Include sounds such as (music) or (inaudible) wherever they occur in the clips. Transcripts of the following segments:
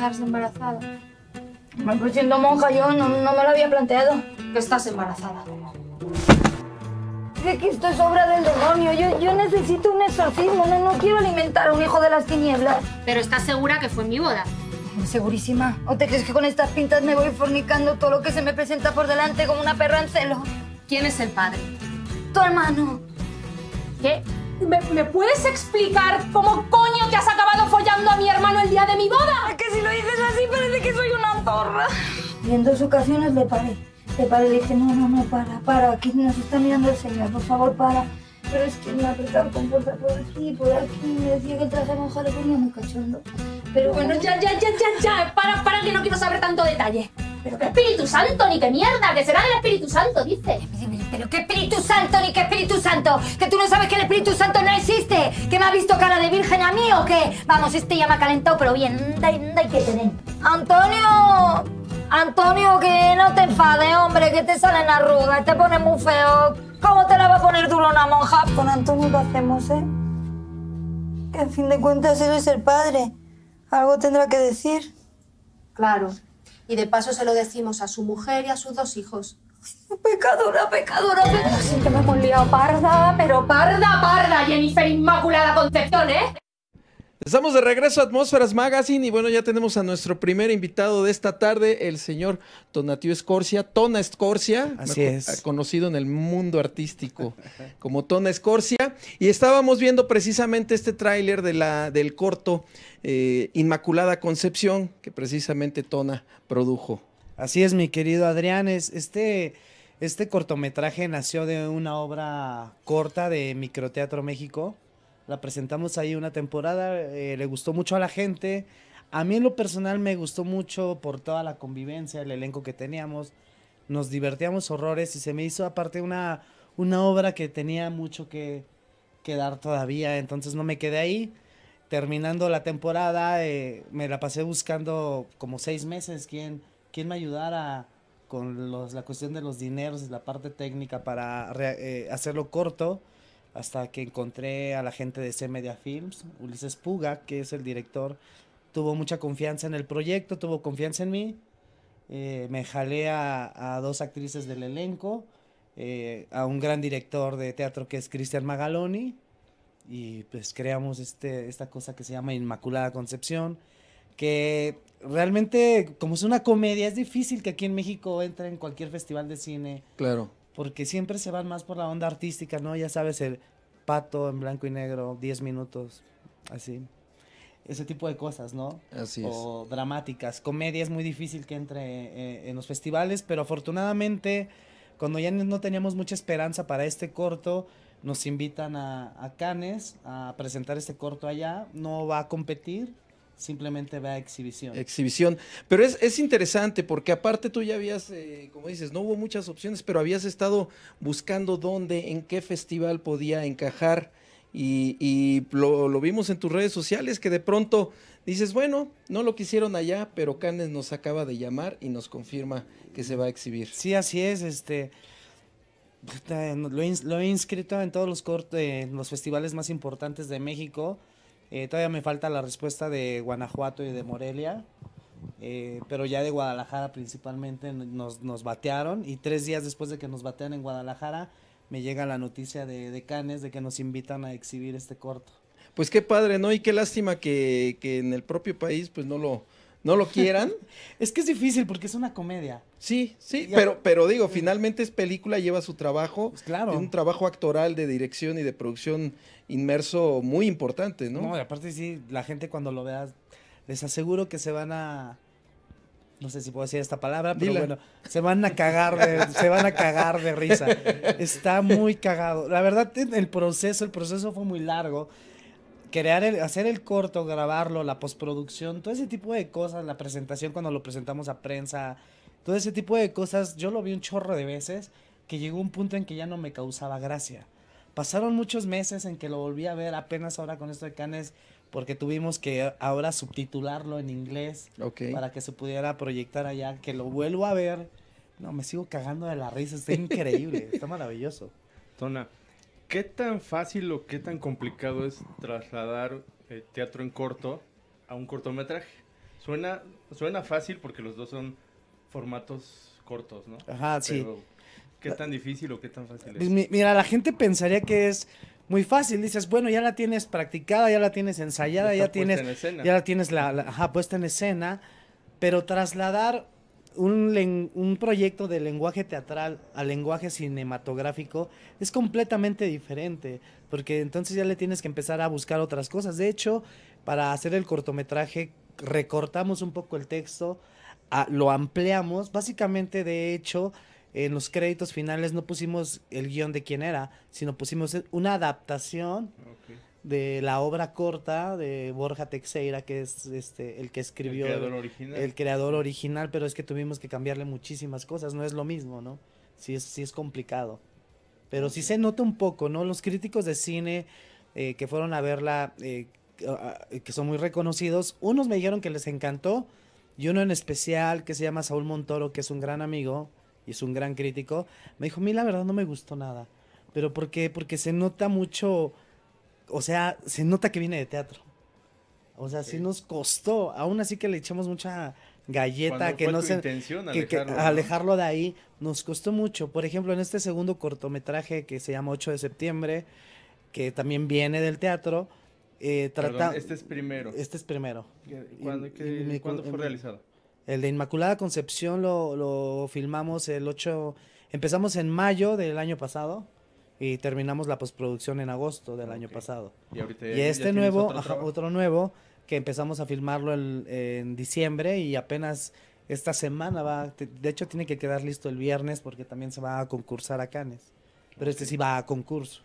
quedarse embarazada. Pues siendo monja yo no, no, me lo había planteado. Que estás embarazada. Sé que esto es obra del demonio. Yo, yo necesito un exorcismo. No, no quiero alimentar a un hijo de las tinieblas. Pero ¿estás segura que fue mi boda? Segurísima. ¿O te crees que con estas pintas me voy fornicando todo lo que se me presenta por delante como una perra en celo? ¿Quién es el padre? Tu hermano. ¿Qué? ¿Me, puedes explicar cómo coño te has acabado follando a mi hermano el día de mi boda? Es que si lo dices así parece que soy una zorra. Y en dos ocasiones le paré. Le paré, y le dije, no, no, no, para, para, aquí nos está mirando el señor, por favor, para. Pero es que me apretaron con fuerza por aquí, por aquí, me decía que el traje mojado lo pues ponía muy cachondo. Pero bueno, ya, ya, ya, ya, ya, para, para, que no quiero saber tanto detalle. Pero qué Espíritu Santo, ni qué mierda, que será el Espíritu Santo, dice. Pero qué Espíritu Santo, ni qué Espíritu Santo, que tú no sabes que el Espíritu Santo no existe, que me ha visto cara de virgen a mí o qué. Vamos, este ya me ha calentado, pero bien, anda, y que te Antonio, Antonio, que no te enfades, hombre, que te salen arrugas, te pones muy feo. ¿Cómo te la va a poner duro una monja? Con Antonio lo hacemos, ¿eh? Que en fin de cuentas él es el padre. Algo tendrá que decir. Claro. Y de paso se lo decimos a su mujer y a sus dos hijos. Pecadora, pecadora, pecadora. Sí que me hemos liado parda, pero parda, parda, Jennifer Inmaculada Concepción, ¿eh? Estamos de regreso a Atmósferas Magazine y bueno, ya tenemos a nuestro primer invitado de esta tarde, el señor Tonatio Escorcia, Tona Escorcia, conocido en el mundo artístico como Tona Escorcia. Y estábamos viendo precisamente este tráiler de del corto eh, Inmaculada Concepción que precisamente Tona produjo. Así es, mi querido Adrián, este, este cortometraje nació de una obra corta de Microteatro México la presentamos ahí una temporada, eh, le gustó mucho a la gente. A mí en lo personal me gustó mucho por toda la convivencia, el elenco que teníamos. Nos divertíamos horrores y se me hizo aparte una, una obra que tenía mucho que, quedar dar todavía. Entonces no me quedé ahí. Terminando la temporada eh, me la pasé buscando como seis meses quién, me ayudara con los, la cuestión de los dineros la parte técnica para eh, hacerlo corto hasta que encontré a la gente de C Media Films, Ulises Puga, que es el director, tuvo mucha confianza en el proyecto, tuvo confianza en mí, eh, me jalé a, dos actrices del elenco, eh, a un gran director de teatro que es Cristian Magaloni, y pues creamos este, esta cosa que se llama Inmaculada Concepción, que realmente como es una comedia es difícil que aquí en México entre en cualquier festival de cine. Claro porque siempre se van más por la onda artística, ¿no? Ya sabes, el pato en blanco y negro, 10 minutos, así. Ese tipo de cosas, ¿no? Así es. O dramáticas. Comedia es muy difícil que entre eh, en los festivales, pero afortunadamente, cuando ya no teníamos mucha esperanza para este corto, nos invitan a, a Cannes a presentar este corto allá. No va a competir, simplemente va a exhibición. Exhibición. Pero es, es interesante porque aparte tú ya habías, eh, como dices, no hubo muchas opciones, pero habías estado buscando dónde, en qué festival podía encajar. Y, y lo, vimos en tus redes sociales que de pronto dices, bueno, no lo quisieron allá, pero Cannes nos acaba de llamar y nos confirma que se va a exhibir. Sí, así es, este lo he, inscrito en todos los los festivales más importantes de México eh, todavía me falta la respuesta de Guanajuato y de Morelia. Eh, pero ya de Guadalajara principalmente nos, batearon y tres días después de que nos batean en Guadalajara me llega la noticia de, Canes de que nos invitan a exhibir este corto. Pues qué padre, ¿no? Y qué lástima que, que en el propio país pues no lo, no lo quieran. (laughs) es que es difícil porque es una comedia. Sí, sí, pero, pero digo, finalmente es película, lleva su trabajo. Pues claro. Un trabajo actoral de dirección y de producción inmerso muy importante, ¿no? No, aparte sí, la gente cuando lo vea, les aseguro que se van a no sé si puedo decir esta palabra, pero bueno, se van a cagar (laughs) se van a cagar de risa. Está muy cagado. La verdad, el proceso, el proceso fue muy largo crear el, hacer el corto, grabarlo, la postproducción, todo ese tipo de cosas, la presentación cuando lo presentamos a prensa, todo ese tipo de cosas, yo lo vi un chorro de veces que llegó un punto en que ya no me causaba gracia. Pasaron muchos meses en que lo volví a ver apenas ahora con esto de Canes porque tuvimos que ahora subtitularlo en inglés para que se pudiera proyectar allá, que lo vuelvo a ver. No, me sigo cagando de la risa, está increíble, está maravilloso. Tona, ¿Qué tan fácil o qué tan complicado es trasladar eh, teatro en corto a un cortometraje? Suena, suena fácil porque los dos son formatos cortos, ¿no? Ajá, sí. ¿Qué tan difícil o qué tan fácil es? Pues mira, la gente pensaría que es muy fácil. Dices, bueno, ya la tienes practicada, ya la tienes ensayada, ya tienes, ya la tienes puesta en escena. Pero trasladar un, un, proyecto de lenguaje teatral al lenguaje cinematográfico es completamente diferente, porque entonces ya le tienes que empezar a buscar otras cosas. De hecho, para hacer el cortometraje recortamos un poco el texto, lo ampliamos, básicamente de hecho... En los créditos finales no pusimos el guión de quién era, sino pusimos una adaptación de la obra corta de Borja Teixeira, que es este el que escribió el creador, original. el creador original, pero es que tuvimos que cambiarle muchísimas cosas, no es lo mismo, ¿no? Sí es, sí es complicado. Pero sí se nota un poco, ¿no? Los críticos de cine eh, que fueron a verla, eh, que son muy reconocidos, unos me dijeron que les encantó, y uno en especial que se llama Saúl Montoro, que es un gran amigo y es un gran crítico, me dijo, a mí la verdad no me gustó nada, pero porque, porque se nota mucho o sea, se nota que viene de teatro. O sea, sí, nos costó. Aún así que le echamos mucha galleta, que no se... Intención, que, alejarlo, alejarlo de ahí, nos costó mucho. Por ejemplo, en este segundo cortometraje que se llama 8 de septiembre, que también viene del teatro, eh, trata... este es primero. Este es primero. ¿Cuándo, fue realizado? El de Inmaculada Concepción lo, lo, filmamos el 8, empezamos en mayo del año pasado y terminamos la postproducción en agosto del año pasado. Y, este nuevo, otro, nuevo, que empezamos a filmarlo el, en diciembre y apenas esta semana va, de hecho tiene que quedar listo el viernes porque también se va a concursar a Canes, pero este sí va a concurso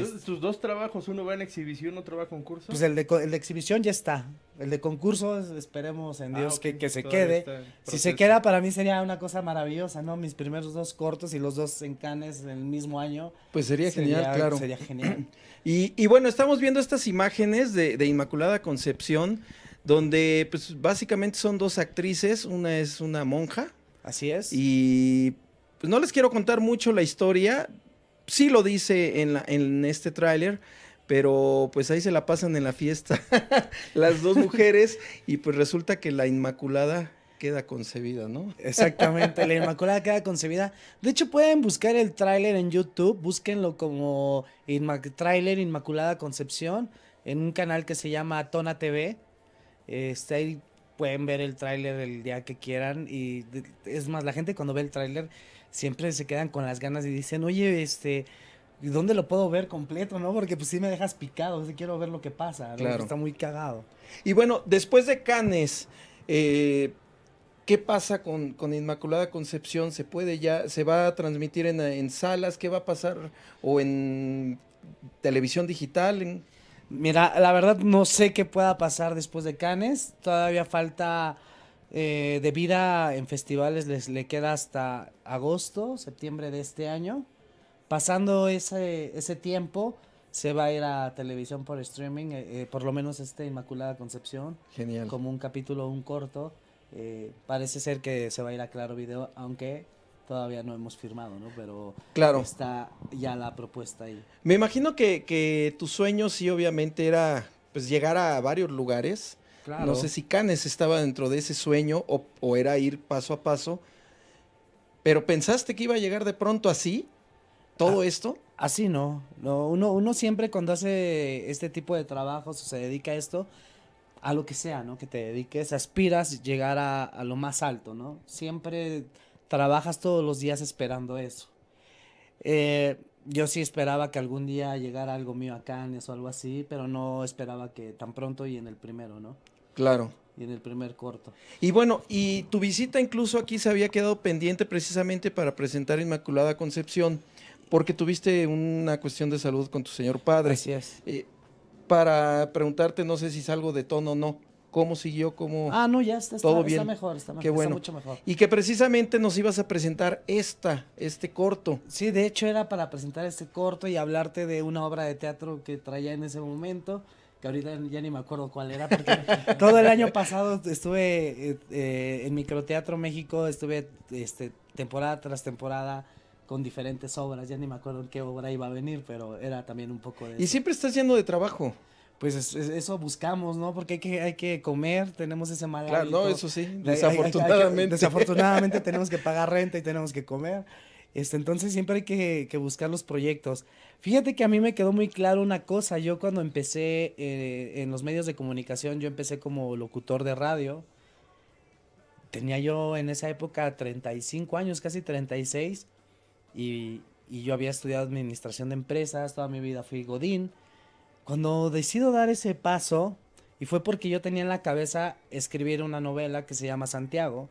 tus dos trabajos, uno va en exhibición, otro va a concurso. Pues el de, el de exhibición ya está. El de concurso, esperemos en ah, Dios que, se quede. Si se queda, para mí sería una cosa maravillosa, ¿no? Mis primeros dos cortos y los dos en Cannes en el mismo año. Pues sería, genial, claro. Sería genial. (clears throat) Y, bueno, estamos viendo estas imágenes de, de Inmaculada Concepción, donde pues básicamente son dos actrices. Una es una monja. Así es. Y pues no les quiero contar mucho la historia, sí lo dice en, en este tráiler, pero pues ahí se la pasan en la fiesta (laughs) las dos (laughs) mujeres y pues resulta que la Inmaculada queda concebida, ¿no? Exactamente, la Inmaculada queda concebida. De hecho, pueden buscar el tráiler en YouTube, búsquenlo como tráiler Inmaculada Concepción en un canal que se llama Tona TV. Este, ahí pueden ver el tráiler el día que quieran y es más, la gente cuando ve el tráiler siempre se quedan con las ganas y dicen, oye, este, ¿dónde lo puedo ver completo, no? Porque pues sí me dejas picado, quiero ver lo que pasa, está muy cagado. Y bueno, después de Canes, eh, ¿qué pasa con, Inmaculada Concepción? ¿Se puede ya, se va a transmitir en, salas? ¿Qué va a pasar? ¿O en televisión digital? Mira, la verdad no sé qué pueda pasar después de Canes, todavía falta eh, de vida en festivales les le queda hasta agosto, septiembre de este año. Pasando ese, ese tiempo, se va a ir a televisión por streaming, eh, eh, por lo menos este Inmaculada Concepción. Genial. Como un capítulo, un corto. parece ser que se va a ir a Claro Video, aunque todavía no hemos firmado, ¿no? Pero está ya la propuesta ahí. Me imagino que, que tu sueño sí, obviamente, era pues llegar a varios lugares no sé si Canes estaba dentro de ese sueño o, era ir paso a paso, pero ¿pensaste que iba a llegar de pronto así todo ah, esto? Así no. no uno, siempre cuando hace este tipo de trabajos o se dedica a esto, a lo que sea, ¿no? Que te dediques, aspiras llegar a, lo más alto, ¿no? Siempre trabajas todos los días esperando eso. Eh, yo sí esperaba que algún día llegara algo mío a Canes o algo así, pero no esperaba que tan pronto y en el primero, ¿no? Claro. Y en el primer corto. Y bueno, y tu visita incluso aquí se había quedado pendiente precisamente para presentar Inmaculada Concepción, porque tuviste una cuestión de salud con tu señor padre. Así es. Eh, para preguntarte, no sé si salgo de tono o no. ¿Cómo siguió? ¿Cómo? Ah, no, ya está, está mejor, está, mejor, bueno. mucho mejor. Y que precisamente nos ibas a presentar esta, este corto. Sí, de hecho era para presentar este corto y hablarte de una obra de teatro que traía en ese momento que ahorita ya ni me acuerdo cuál era, porque (laughs) todo el año pasado estuve eh, en Microteatro México, estuve este, temporada tras temporada con diferentes obras, ya ni me acuerdo en qué obra iba a venir, pero era también un poco de... Y siempre estás yendo de trabajo. Pues eso buscamos, ¿no? Porque hay que, comer, tenemos ese mal Claro, no, eso sí, desafortunadamente. desafortunadamente tenemos que pagar renta y tenemos que comer. Este, entonces siempre hay que, buscar los proyectos. Fíjate que a mí me quedó muy claro una cosa. Yo cuando empecé eh, en los medios de comunicación, yo empecé como locutor de radio. Tenía yo en esa época 35 años, casi 36. Y, y yo había estudiado administración de empresas, toda mi vida fui Godín. Cuando decido dar ese paso, y fue porque yo tenía en la cabeza escribir una novela que se llama Santiago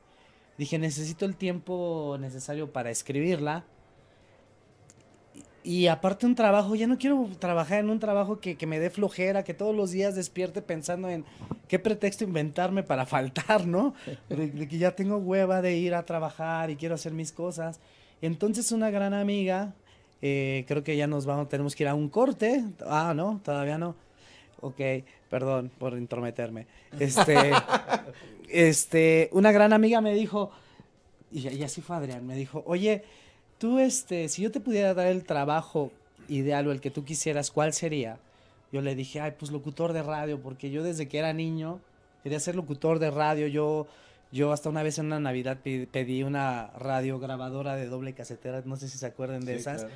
Dije, necesito el tiempo necesario para escribirla. Y aparte un trabajo, ya no quiero trabajar en un trabajo que, me dé flojera, que todos los días despierte pensando en qué pretexto inventarme para (laughs) faltar, ¿no? De, que ya tengo hueva de ir a trabajar y quiero hacer mis cosas. Entonces una gran amiga, eh, creo que ya nos vamos, tenemos que ir a un corte. Ah, no, todavía no. Ok, perdón por intrometerme. Este, (laughs) este, una gran amiga me dijo, y, así fue Adrián, me dijo, oye, tú, este, si yo te pudiera dar el trabajo ideal o el que tú quisieras, ¿cuál sería? Yo le dije, ay, pues locutor de radio, porque yo desde que era niño quería ser locutor de radio. Yo, yo hasta una vez en una Navidad pedí una radio grabadora de doble casetera, no sé si se acuerdan de esas.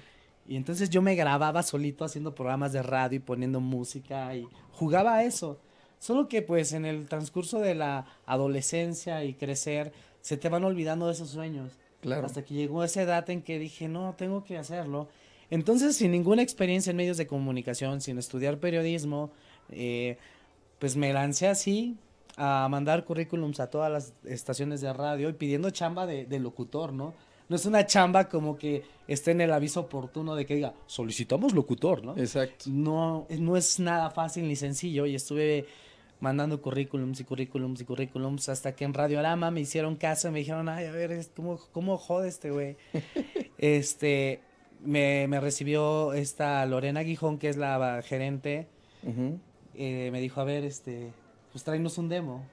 Y entonces yo me grababa solito haciendo programas de radio y poniendo música y jugaba a eso. Solo que pues en el transcurso de la adolescencia y crecer se te van olvidando de esos sueños. Claro. Hasta que llegó esa edad en que dije, no, tengo que hacerlo. Entonces, sin ninguna experiencia en medios de comunicación, sin estudiar periodismo, eh, pues me lancé así a mandar currículums a todas las estaciones de radio y pidiendo chamba de locutor, ¿no? no es una chamba como que esté en el aviso oportuno de que diga, solicitamos locutor, ¿no? Exacto. No, no es nada fácil ni sencillo y estuve mandando currículums y currículums y currículums hasta que en Radio Lama me hicieron caso y me dijeron, ay, a ver, ¿cómo, cómo jode este güey? (laughs) este, me, recibió esta Lorena Guijón, que es la gerente, eh, me dijo, a ver, este, pues tráenos un demo.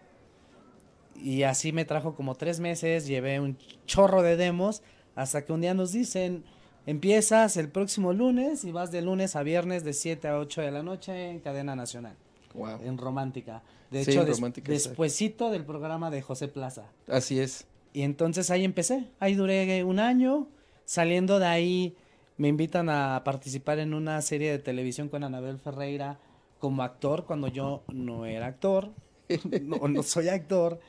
Y así me trajo como tres meses, llevé un chorro de demos, hasta que un día nos dicen, empiezas el próximo lunes y vas de lunes a viernes de 7 a 8 de la noche en cadena nacional. Wow. En romántica. De hecho, despuésito del programa de José Plaza. Así es. Y entonces ahí empecé, ahí duré un año, saliendo de ahí me invitan a participar en una serie de televisión con Anabel Ferreira como actor cuando yo no era actor, (laughs) O no soy actor.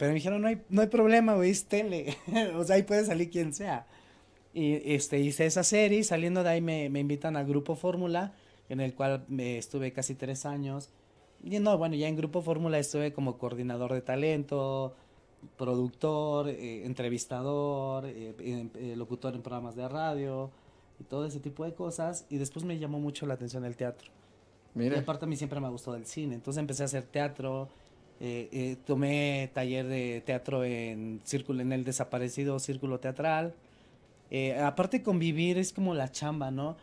Pero me dijeron, no hay, no hay problema, güey, es tele. (laughs) o sea, ahí puede salir quien sea. Y este, hice esa serie y saliendo de ahí me, me invitan a Grupo Fórmula, en el cual me estuve casi tres años. Y no, bueno, ya en Grupo Fórmula estuve como coordinador de talento, productor, eh, entrevistador, eh, eh, locutor en programas de radio y todo ese tipo de cosas. Y después me llamó mucho la atención el teatro. Mira. Y aparte a mí siempre me gustó el cine. Entonces empecé a hacer teatro, eh, eh, tomé taller de teatro en, círculo, en el desaparecido círculo teatral. Eh, aparte convivir es como la chamba, ¿no?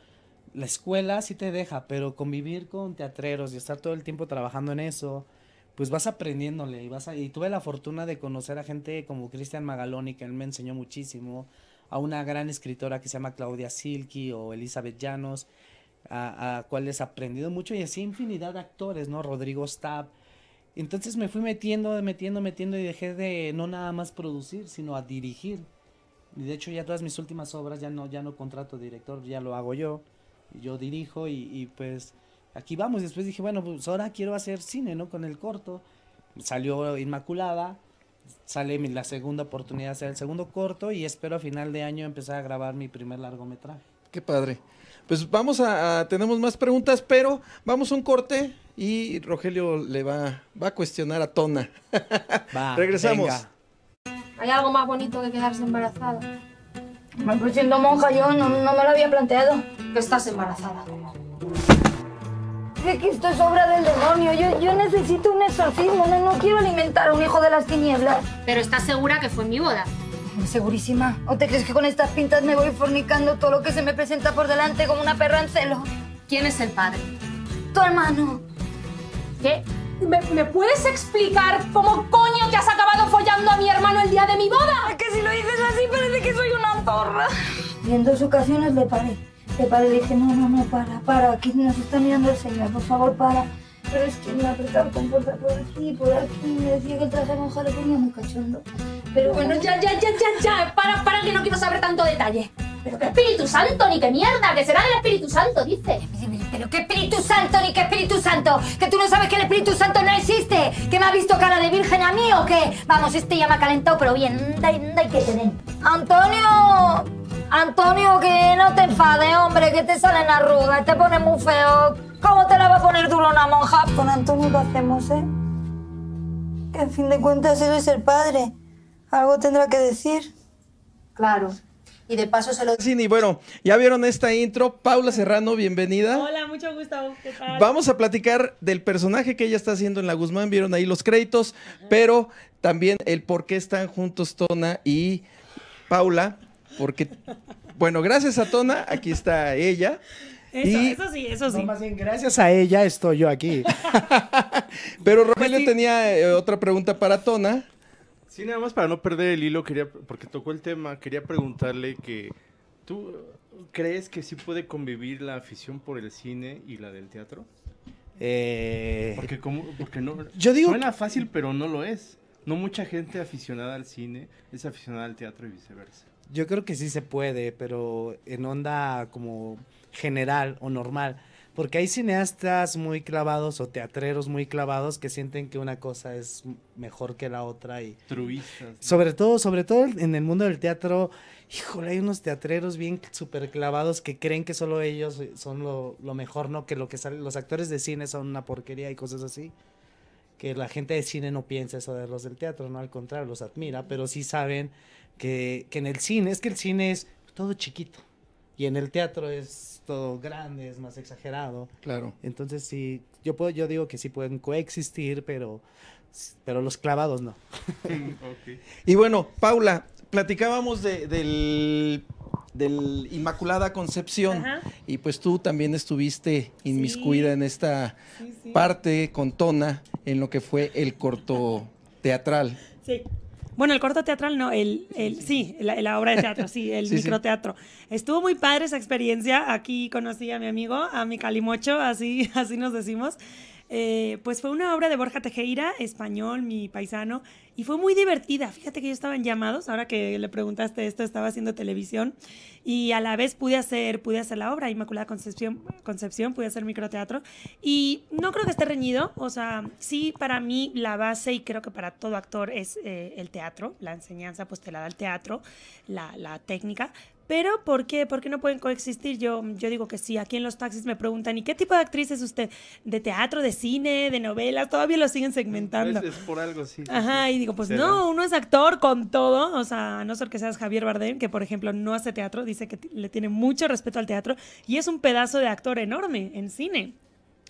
La escuela sí te deja, pero convivir con teatreros y estar todo el tiempo trabajando en eso, pues vas aprendiéndole y tuve la fortuna de conocer a gente como Cristian Magaloni, que él me enseñó muchísimo, a una gran escritora que se llama Claudia Silky o Elizabeth Llanos, a, a cuales he aprendido mucho y así infinidad de actores, ¿no? Rodrigo Stab, entonces me fui metiendo, metiendo, metiendo y dejé de no nada más producir, sino a dirigir. de hecho ya todas mis últimas obras ya no, ya no contrato director, ya lo hago yo. Yo dirijo y, y pues aquí vamos. Después dije, bueno, pues ahora quiero hacer cine, ¿no? Con el corto. Salió Inmaculada, sale la segunda oportunidad de hacer el segundo corto y espero a final de año empezar a grabar mi primer largometraje. Qué padre. Pues vamos a, tenemos más preguntas, pero vamos a un corte y Rogelio le va, va a cuestionar a Tona. (laughs) Regresamos. Hay algo más bonito que quedarse embarazada. Pues siendo monja yo no, no, me lo había planteado. Que estás embarazada. Es que esto es obra del demonio. Yo, necesito un exorcismo. No, no quiero alimentar a un hijo de las tinieblas. Pero ¿estás segura que fue mi boda? ¿Segurísima? ¿O te crees que con estas pintas me voy fornicando todo lo que se me presenta por delante como una perra ¿Quién es el padre? Tu hermano. ¿Qué? ¿Me, puedes explicar cómo coño te has acabado follando a mi hermano el día de mi boda? Es que si lo dices así parece que soy una zorra. Y en dos ocasiones le paré. Le paré y dije, no, no, no, para, para, aquí nos está mirando el señor, por favor, para. Pero es que me apretaba con fuerza por aquí, por aquí, me decía que el traje mojado ponía muy cachondo. Pero bueno, ya, ya, ya, ya, ya, para, para que no quiero saber tanto detalle. Pero qué Espíritu Santo, ni qué mierda, que será del Espíritu Santo, dice. Pero qué Espíritu Santo, ni qué Espíritu Santo, que tú no sabes que el Espíritu Santo no existe, que me ha visto cara de virgen a mí o qué. Vamos, este ya me ha calentado, pero bien, anda, y que te den. Antonio, Antonio, que no te enfades, hombre, que te salen arrugas, te pones muy feo. ¿Cómo te la va a poner duro una monja? Con Antonio, lo hacemos, eh? Que en fin de cuentas él es el padre. Algo tendrá que decir. Claro. Y de paso se lo... Sí, y bueno, ya vieron esta intro. Paula Serrano, bienvenida. Hola, mucho gusto. ¿Qué tal? Vamos a platicar del personaje que ella está haciendo en La Guzmán. Vieron ahí los créditos, pero también el por qué están juntos Tona y Paula. Porque, bueno, gracias a Tona, aquí está ella. Eso, eso sí, eso sí. más bien, gracias a ella estoy yo aquí. (laughs) Pero pues Rogelio tenía eh, otra pregunta para Tona. Sí, nada más para no perder el hilo, quería, porque tocó el tema, quería preguntarle que tú crees que sí puede convivir la afición por el cine y la del teatro. Eh, porque, como, no. Yo digo. Suena fácil, pero no lo es. No mucha gente aficionada al cine es aficionada al teatro y viceversa. Yo creo que sí se puede, pero en onda como general o normal. Porque hay cineastas muy clavados o teatreros muy clavados que sienten que una cosa es mejor que la otra y... Sobre todo, sobre todo en el mundo del teatro, híjole, hay unos teatreros bien súper clavados que creen que solo ellos son lo, mejor, ¿no? Que lo que sale, los actores de cine son una porquería y cosas así. Que la gente de cine no piensa eso de los del teatro, ¿no? Al contrario, los admira, pero sí saben que, que en el cine, es que el cine es todo chiquito y en el teatro es todo grande, es más exagerado. Claro. Entonces sí, yo puedo, yo digo que sí pueden coexistir, pero, pero los clavados no. (laughs) Y bueno, Paula, platicábamos del, del Inmaculada Concepción y pues tú también estuviste inmiscuida en esta parte con Tona en lo que fue el corto teatral. Sí. Bueno, el corto teatral no, el, el sí, la, obra de teatro, sí, el (laughs) microteatro. Estuvo muy padre esa experiencia. Aquí conocí a mi amigo, a mi calimocho, así, (laughs) así nos decimos. Eh, pues fue una obra de Borja Tejeira, español, mi paisano, y fue muy divertida. Fíjate que yo estaba en llamados, ahora que le preguntaste esto, estaba haciendo televisión y a la vez pude hacer, pude hacer la obra Inmaculada Concepción, Concepción, pude hacer microteatro y no creo que esté reñido, o sea, sí para mí la base y creo que para todo actor es eh, el teatro, la enseñanza pues te la da el teatro, la, la técnica, pero ¿por qué? ¿Por qué no pueden coexistir? Yo, yo digo que sí. Aquí en los taxis me preguntan, ¿y qué tipo de actriz es usted? ¿De teatro, de cine, de novela? Todavía lo siguen segmentando. Es, por algo, sí. Ajá, y digo, pues no, uno es actor con todo. O sea, no ser que seas Javier Bardem, que por ejemplo no hace teatro, dice que le tiene mucho respeto al teatro y es un pedazo de actor enorme en cine.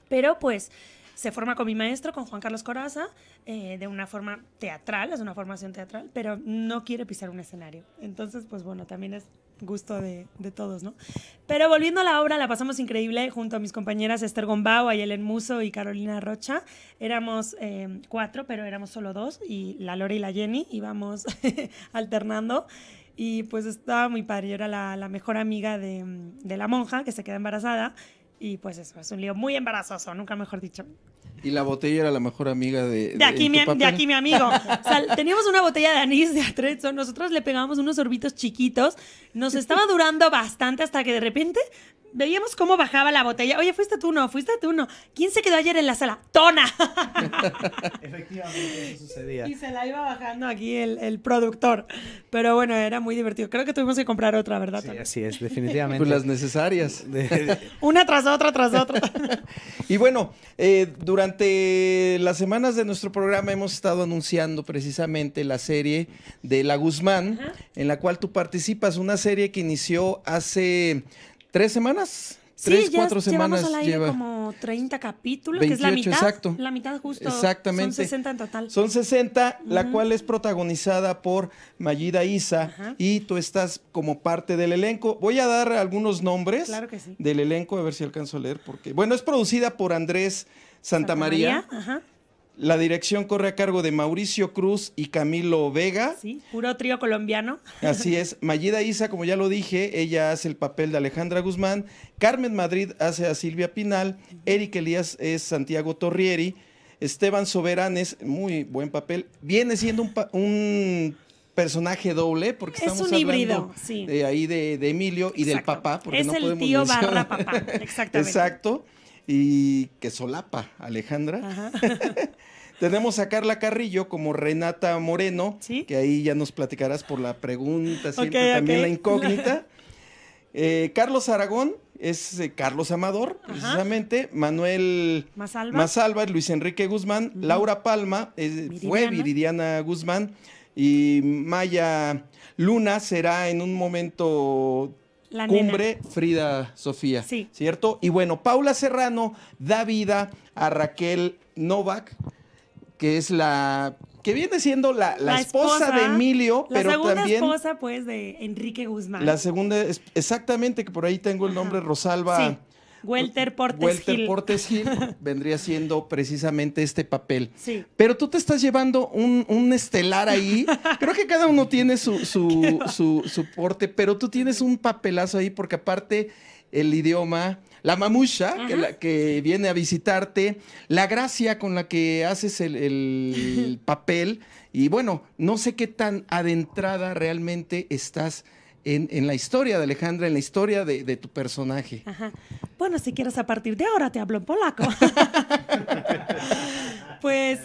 Pero pues se forma con mi maestro, con Juan Carlos Coraza, eh, de una forma teatral, es una formación teatral, pero no quiere pisar un escenario. Entonces, pues bueno, también es gusto de, todos, ¿no? Pero volviendo a la obra, la pasamos increíble junto a mis compañeras Esther Gombao, Ayelen Muso y Carolina Rocha. Éramos eh, cuatro, pero éramos solo dos, y la Lore y la Jenny íbamos (laughs) alternando. Y pues estaba muy padre. Yo era la, mejor amiga de, de la monja que se queda embarazada. Y pues eso, es un lío muy embarazoso, nunca mejor dicho. Y la botella era la mejor amiga de. De, aquí, mi, de aquí mi amigo. (laughs) O teníamos una botella de anís de Atrezo. Nosotros le pegábamos unos sorbitos chiquitos. Nos estaba durando bastante hasta que de repente veíamos cómo bajaba la botella. Oye, fuiste tú, no, fuiste tú, no. ¿Quién se quedó ayer en la sala? ¡Tona! (laughs) Efectivamente, eso sucedía. Y se la iba bajando aquí el, productor. Pero bueno, era muy divertido. Creo que tuvimos que comprar otra, ¿verdad? Sí, así es, definitivamente. Pues las necesarias. (laughs) Una tras otra, tras otra. (laughs) y bueno, eh, durante las semanas de nuestro programa hemos estado anunciando precisamente la serie de La Guzmán, en la cual tú participas. Una serie que inició hace tres semanas. tres, cuatro semanas. Llevamos al aire lleva como 30 capítulos, que es la mitad. Exacto. La mitad justo. Exactamente. Son 60 en total. Son 60, la cual es protagonizada por Mayida Isa y tú estás como parte del elenco. Voy a dar algunos nombres del elenco, a ver si alcanzo a leer, porque. Bueno, es producida por Andrés Santamaría. Santa María, Ajá. La dirección corre a cargo de Mauricio Cruz y Camilo Vega. Sí, puro trío colombiano. Así es. (laughs) Mayida Isa, como ya lo dije, ella hace el papel de Alejandra Guzmán. Carmen Madrid hace a Silvia Pinal. Eric Elías es Santiago Torrieri. Esteban Soberanes, muy buen papel. Viene siendo un, personaje doble, porque es un híbrido, sí. de ahí de, Emilio y del papá. Porque es el tío barra (laughs) papá, exactamente. Exacto y que solapa Alejandra. (laughs) Tenemos a Carla Carrillo como Renata Moreno, que ahí ya nos platicarás por la pregunta, siempre también la incógnita. (laughs) Eh, Carlos Aragón es eh, Carlos Amador, precisamente. Manuel Masalva. es Luis Enrique Guzmán. Laura Palma es, eh, fue Viridiana Guzmán. Y Maya Luna será en un momento la Cumbre Frida Sofía. Sí. ¿Cierto? Y bueno, Paula Serrano da vida a Raquel Novak, que es la que viene siendo la, esposa, de Emilio, pero también... La segunda esposa, pues, de Enrique Guzmán. La segunda, exactamente, que por ahí tengo el nombre, Rosalba Welter Portes Welter Portes (laughs) Hill vendría siendo precisamente este papel. Sí. Pero tú te estás llevando un, estelar ahí. (laughs) Creo que cada uno tiene (laughs) su, su, porte, pero tú tienes un papelazo ahí porque aparte el idioma, la mamusha que, que, viene a visitarte, la gracia con la que haces el, el papel y bueno, no sé qué tan adentrada realmente estás en, en, la historia de Alejandra, en la historia de, tu personaje. Bueno, si quieres a partir de ahora te hablo en polaco. (laughs) pues,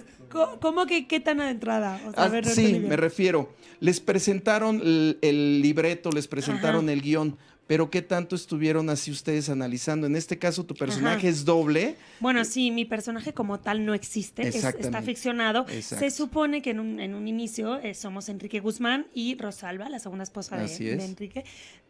¿cómo que qué tan adentrada? Ah, ver, sí, me refiero. Les presentaron el, libreto, les presentaron el guión pero qué tanto estuvieron así ustedes analizando. En este caso, tu personaje es doble. Bueno, sí, mi personaje como tal no existe, está ficcionado. Se supone que en un, inicio eh, somos Enrique Guzmán y Rosalba, la segunda esposa de, Enrique.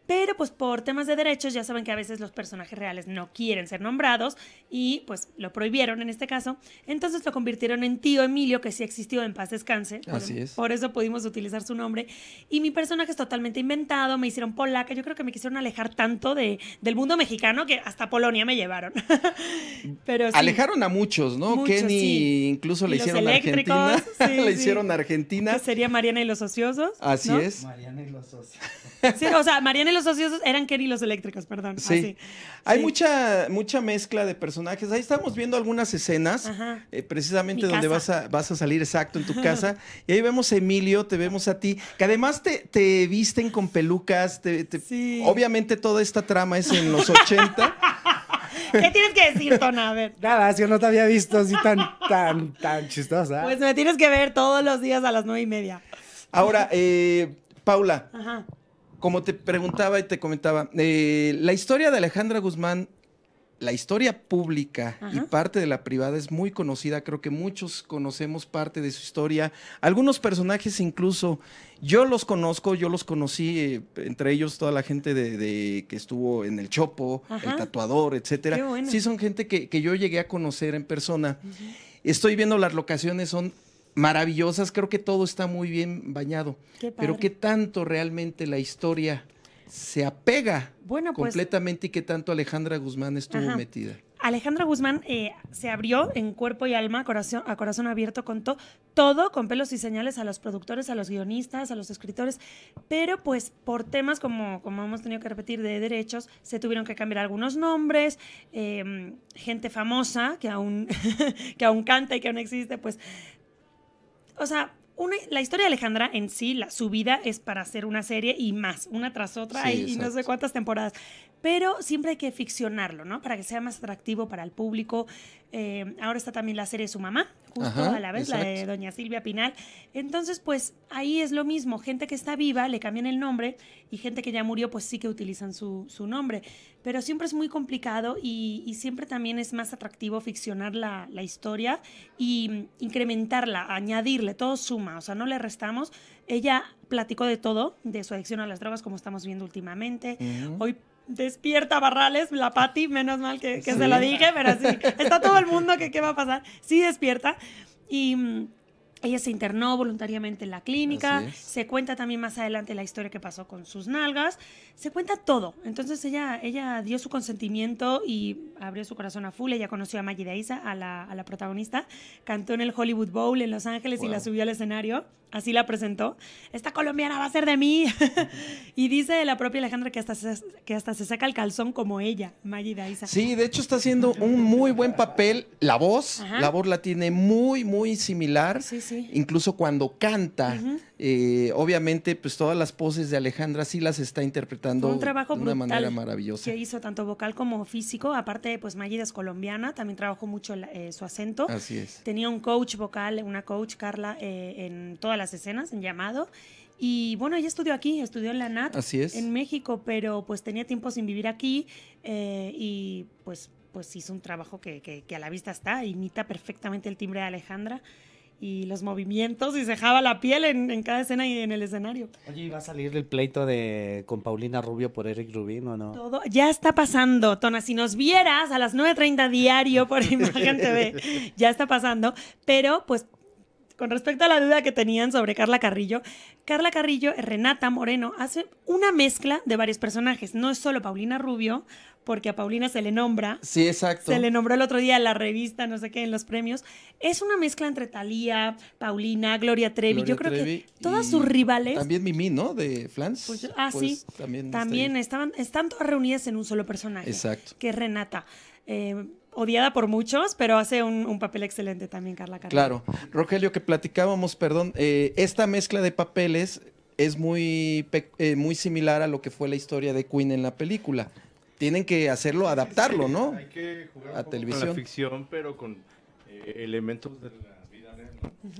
Pero pues por temas de derechos ya saben que a veces los personajes reales no quieren ser nombrados y pues lo prohibieron en este caso. Entonces lo convirtieron en tío Emilio, que sí existió en paz descanse. Así es. Por eso pudimos utilizar su nombre. Y mi personaje es totalmente inventado, me hicieron polaca. Yo creo que me quisieron alejar tanto de, del mundo mexicano que hasta Polonia me llevaron. (laughs) Pero Alejaron a muchos, ¿no? Kenny incluso le (laughs) hicieron Argentina. le hicieron Argentina. sería Mariana y los Ociosos. Así es. Mariana y los Ociosos. o sea, Mariana y los ociosos eran Ken y los eléctricos, perdón. Sí. Hay mucha mucha mezcla de personajes. Ahí estamos viendo algunas escenas, eh, precisamente donde vas a, vas a salir exacto en tu (laughs) casa. y ahí vemos a Emilio, te vemos a ti, que además te, visten con pelucas. Obviamente toda esta trama es en los 80. (laughs) ¿Qué tienes que decir, Tona? A ver. Nada, yo no te había visto así tan, tan, tan chistosa. Pues me tienes que ver todos los días a las nueve y media. Ahora, eh, Paula. Ajá como te preguntaba y te comentaba, eh, la historia de Alejandra Guzmán, la historia pública y parte de la privada es muy conocida. Creo que muchos conocemos parte de su historia. Algunos personajes incluso, yo los conozco, yo los conocí, eh, entre ellos toda la gente de, que estuvo en el Chopo, el tatuador, etcétera. Sí, son gente que, yo llegué a conocer en persona. Estoy viendo las locaciones, son maravillosas, creo que todo está muy bien bañado. pero qué tanto realmente la historia se apega pues completamente y qué tanto Alejandra Guzmán estuvo metida. Alejandra Guzmán eh, se abrió en cuerpo y alma, corazón, a corazón abierto, contó todo con pelos y señales a los productores, a los guionistas, a los escritores, pero pues por temas como, como hemos tenido que repetir de derechos, se tuvieron que cambiar algunos nombres, em, gente famosa que aún, (laughs) que aún canta y que aún existe, pues o sea, una, la historia de Alejandra en sí, la, su vida es para hacer una serie y más, una tras otra y, no sé cuántas temporadas. Pero siempre hay que ficcionarlo, ¿no? Para que sea más atractivo para el público. Eh, ahora está también la serie de su mamá, justo a la vez, la de doña Silvia Pinal. Entonces, pues ahí es lo mismo, gente que está viva le cambian el nombre y gente que ya murió, pues sí que utilizan su, nombre. Pero siempre es muy complicado y, siempre también es más atractivo ficcionar la, historia y incrementarla, añadirle, todo suma, o sea, no le restamos. Ella platicó de todo, de su adicción a las drogas, como estamos viendo últimamente. Hoy Despierta Barrales, la Patti, menos mal que, se lo dije, pero sí, está todo el mundo que (laughs) qué va a pasar. Sí despierta. Y mm, ella se internó voluntariamente en la clínica, se cuenta también más adelante la historia que pasó con sus nalgas, se cuenta todo. Entonces ella, ella dio su consentimiento y abrió su corazón a full, ella conoció a Maggie Deisa, a la, protagonista, cantó en el Hollywood Bowl en Los Ángeles y la subió al escenario así la presentó, esta colombiana va a ser de mí. (laughs) y dice la propia Alejandra que hasta, se, que hasta se saca el calzón como ella, Maggie Daiza. Sí, de hecho está haciendo un muy buen papel. La voz, la voz la tiene muy, muy similar. Incluso cuando canta. Eh, obviamente, pues todas las poses de Alejandra sí las está interpretando un trabajo de una manera maravillosa. Que hizo tanto vocal como físico. Aparte, pues Mayida es colombiana, también trabajó mucho eh, su acento. Así es. Tenía un coach vocal, una coach, Carla, eh, en todas las escenas, en llamado. Y bueno, ella estudió aquí, estudió en la NAT. En México, pero pues tenía tiempo sin vivir aquí y pues, pues hizo un trabajo que, que a la vista está, imita perfectamente el timbre de Alejandra y los movimientos y se la piel en, cada escena y en el escenario. Oye, va a salir el pleito de con Paulina Rubio por Eric Rubin o no? Todo ya está pasando, Tona. Si nos vieras a las 9.30 diario por (laughs) Imagen TV, ya está pasando. Pero pues con respecto a la duda que tenían sobre Carla Carrillo, Carla Carrillo, eh, Renata Moreno, hace una mezcla de varios personajes. No es solo Paulina Rubio, porque a Paulina se le nombra. Sí, exacto. Se le nombró el otro día en la revista, no sé qué, en los premios. Es una mezcla entre Talía, Paulina, Gloria Trevi. yo creo que todas sus rivales. También Mimi, ¿no? De Flans. Pues, ah, pues, sí. También, estaban, están todas reunidas en un solo personaje. Exacto. Que es Renata. Eh, odiada por muchos, pero hace un, papel excelente también Carla Carla. Claro. Rogelio, que platicábamos, perdón, eh, esta mezcla de papeles es muy, eh, muy similar a lo que fue la historia de Queen en la película. Tienen que hacerlo, adaptarlo, ¿no? Hay que jugar a televisión. Con la ficción, pero con eh, elementos de la vida real.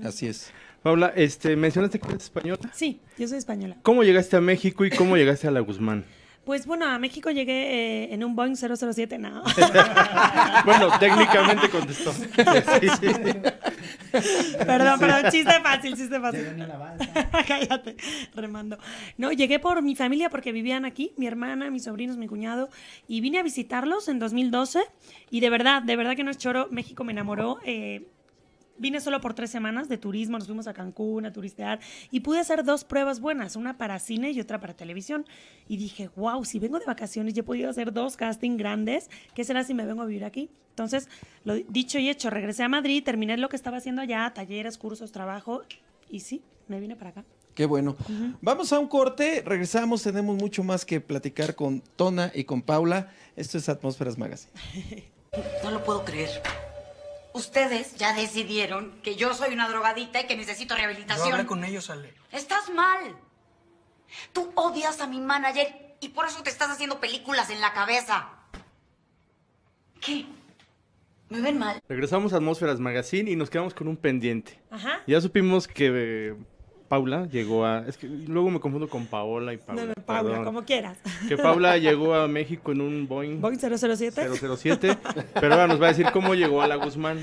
Así es. Paula, este, mencionaste que eres española. Sí, yo soy española. ¿Cómo llegaste a México y cómo llegaste a la Guzmán? Pues bueno, a México llegué eh, en un Boeing 007, no. (laughs) bueno, técnicamente contestó. (laughs) Perdón, perdón, chiste fácil, chiste fácil. (laughs) Cállate, remando. No, llegué por mi familia porque vivían aquí, mi hermana, mis sobrinos, mi cuñado, y vine a visitarlos en 2012 y de verdad, de verdad que no es choro, México me enamoró. Eh, Vine solo por tres semanas de turismo, nos fuimos a Cancún a turistear y pude hacer dos pruebas buenas, una para cine y otra para televisión. Y dije, wow, si vengo de vacaciones, yo he podido hacer dos casting grandes, ¿qué será si me vengo a vivir aquí? Entonces, lo dicho y hecho, regresé a Madrid, terminé lo que estaba haciendo allá, talleres, cursos, trabajo, y sí, me vine para acá. Qué bueno. Vamos a un corte, regresamos, tenemos mucho más que platicar con Tona y con Paula. Esto es Atmósferas Magazine. (laughs) No lo puedo creer. Ustedes ya decidieron que yo soy una drogadita y que necesito rehabilitación. Habla con ellos, Ale. Estás mal. Tú odias a mi manager y por eso te estás haciendo películas en la cabeza. ¿Qué? ¿Me ven mal? Regresamos a Atmósferas Magazine y nos quedamos con un pendiente. Ajá. Ya supimos que... Eh, Paula llegó a. Es que luego me confundo con Paola y Paula. No, no, Paula, como quieras. Que Paula (laughs) llegó a México en un Boeing. Boeing 007. 007. pero ahora nos va a decir cómo llegó a la Guzmán.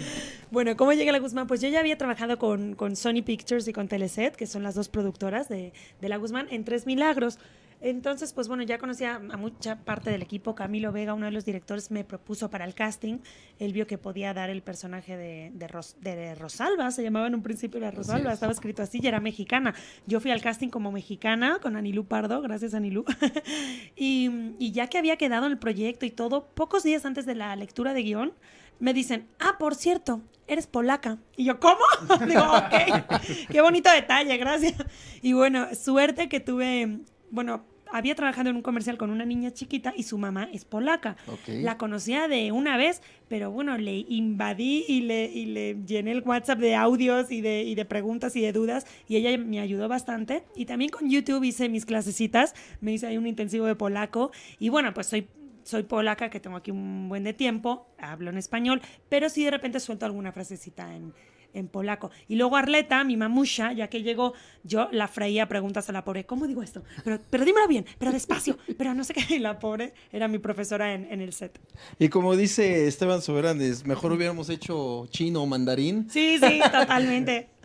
Bueno, ¿cómo llega la Guzmán? Pues yo ya había trabajado con, Sony Pictures y con Teleset, que son las dos productoras de, de la Guzmán, en Tres Milagros. Entonces, pues bueno, ya conocía a mucha parte del equipo. Camilo Vega, uno de los directores, me propuso para el casting. Él vio que podía dar el personaje de, Rosalba, se llamaba en un principio la Rosalba, estaba escrito así y era mexicana. Yo fui al casting como mexicana con Anilú Pardo, gracias Anilú. (laughs) y, y ya que había quedado en el proyecto y todo, pocos días antes de la lectura de guión, me dicen, ah, por cierto, eres polaca. Y yo, ¿cómo? (laughs) Digo, ok, (laughs) qué bonito detalle, gracias. Y bueno, suerte que tuve, bueno, había trabajado en un comercial con una niña chiquita y su mamá es polaca. La conocía de una vez, pero bueno, le invadí y le, le llené el WhatsApp de audios y de, y de, preguntas y de dudas y ella me ayudó bastante. Y también con YouTube hice mis clasecitas, me hice ahí un intensivo de polaco y bueno, pues soy... Soy polaca, que tengo aquí un buen de tiempo, hablo en español, pero sí de repente suelto alguna frasecita en, en polaco. Y luego Arleta, mi mamusha, ya que llegó, yo la freía preguntas a la pobre, ¿cómo digo esto? Pero, pero dímelo bien, pero despacio, (laughs) pero no sé qué. Y la pobre era mi profesora en, el set. Y como dice Esteban Soberanes, mejor hubiéramos hecho chino o mandarín. Sí, sí, totalmente. (laughs)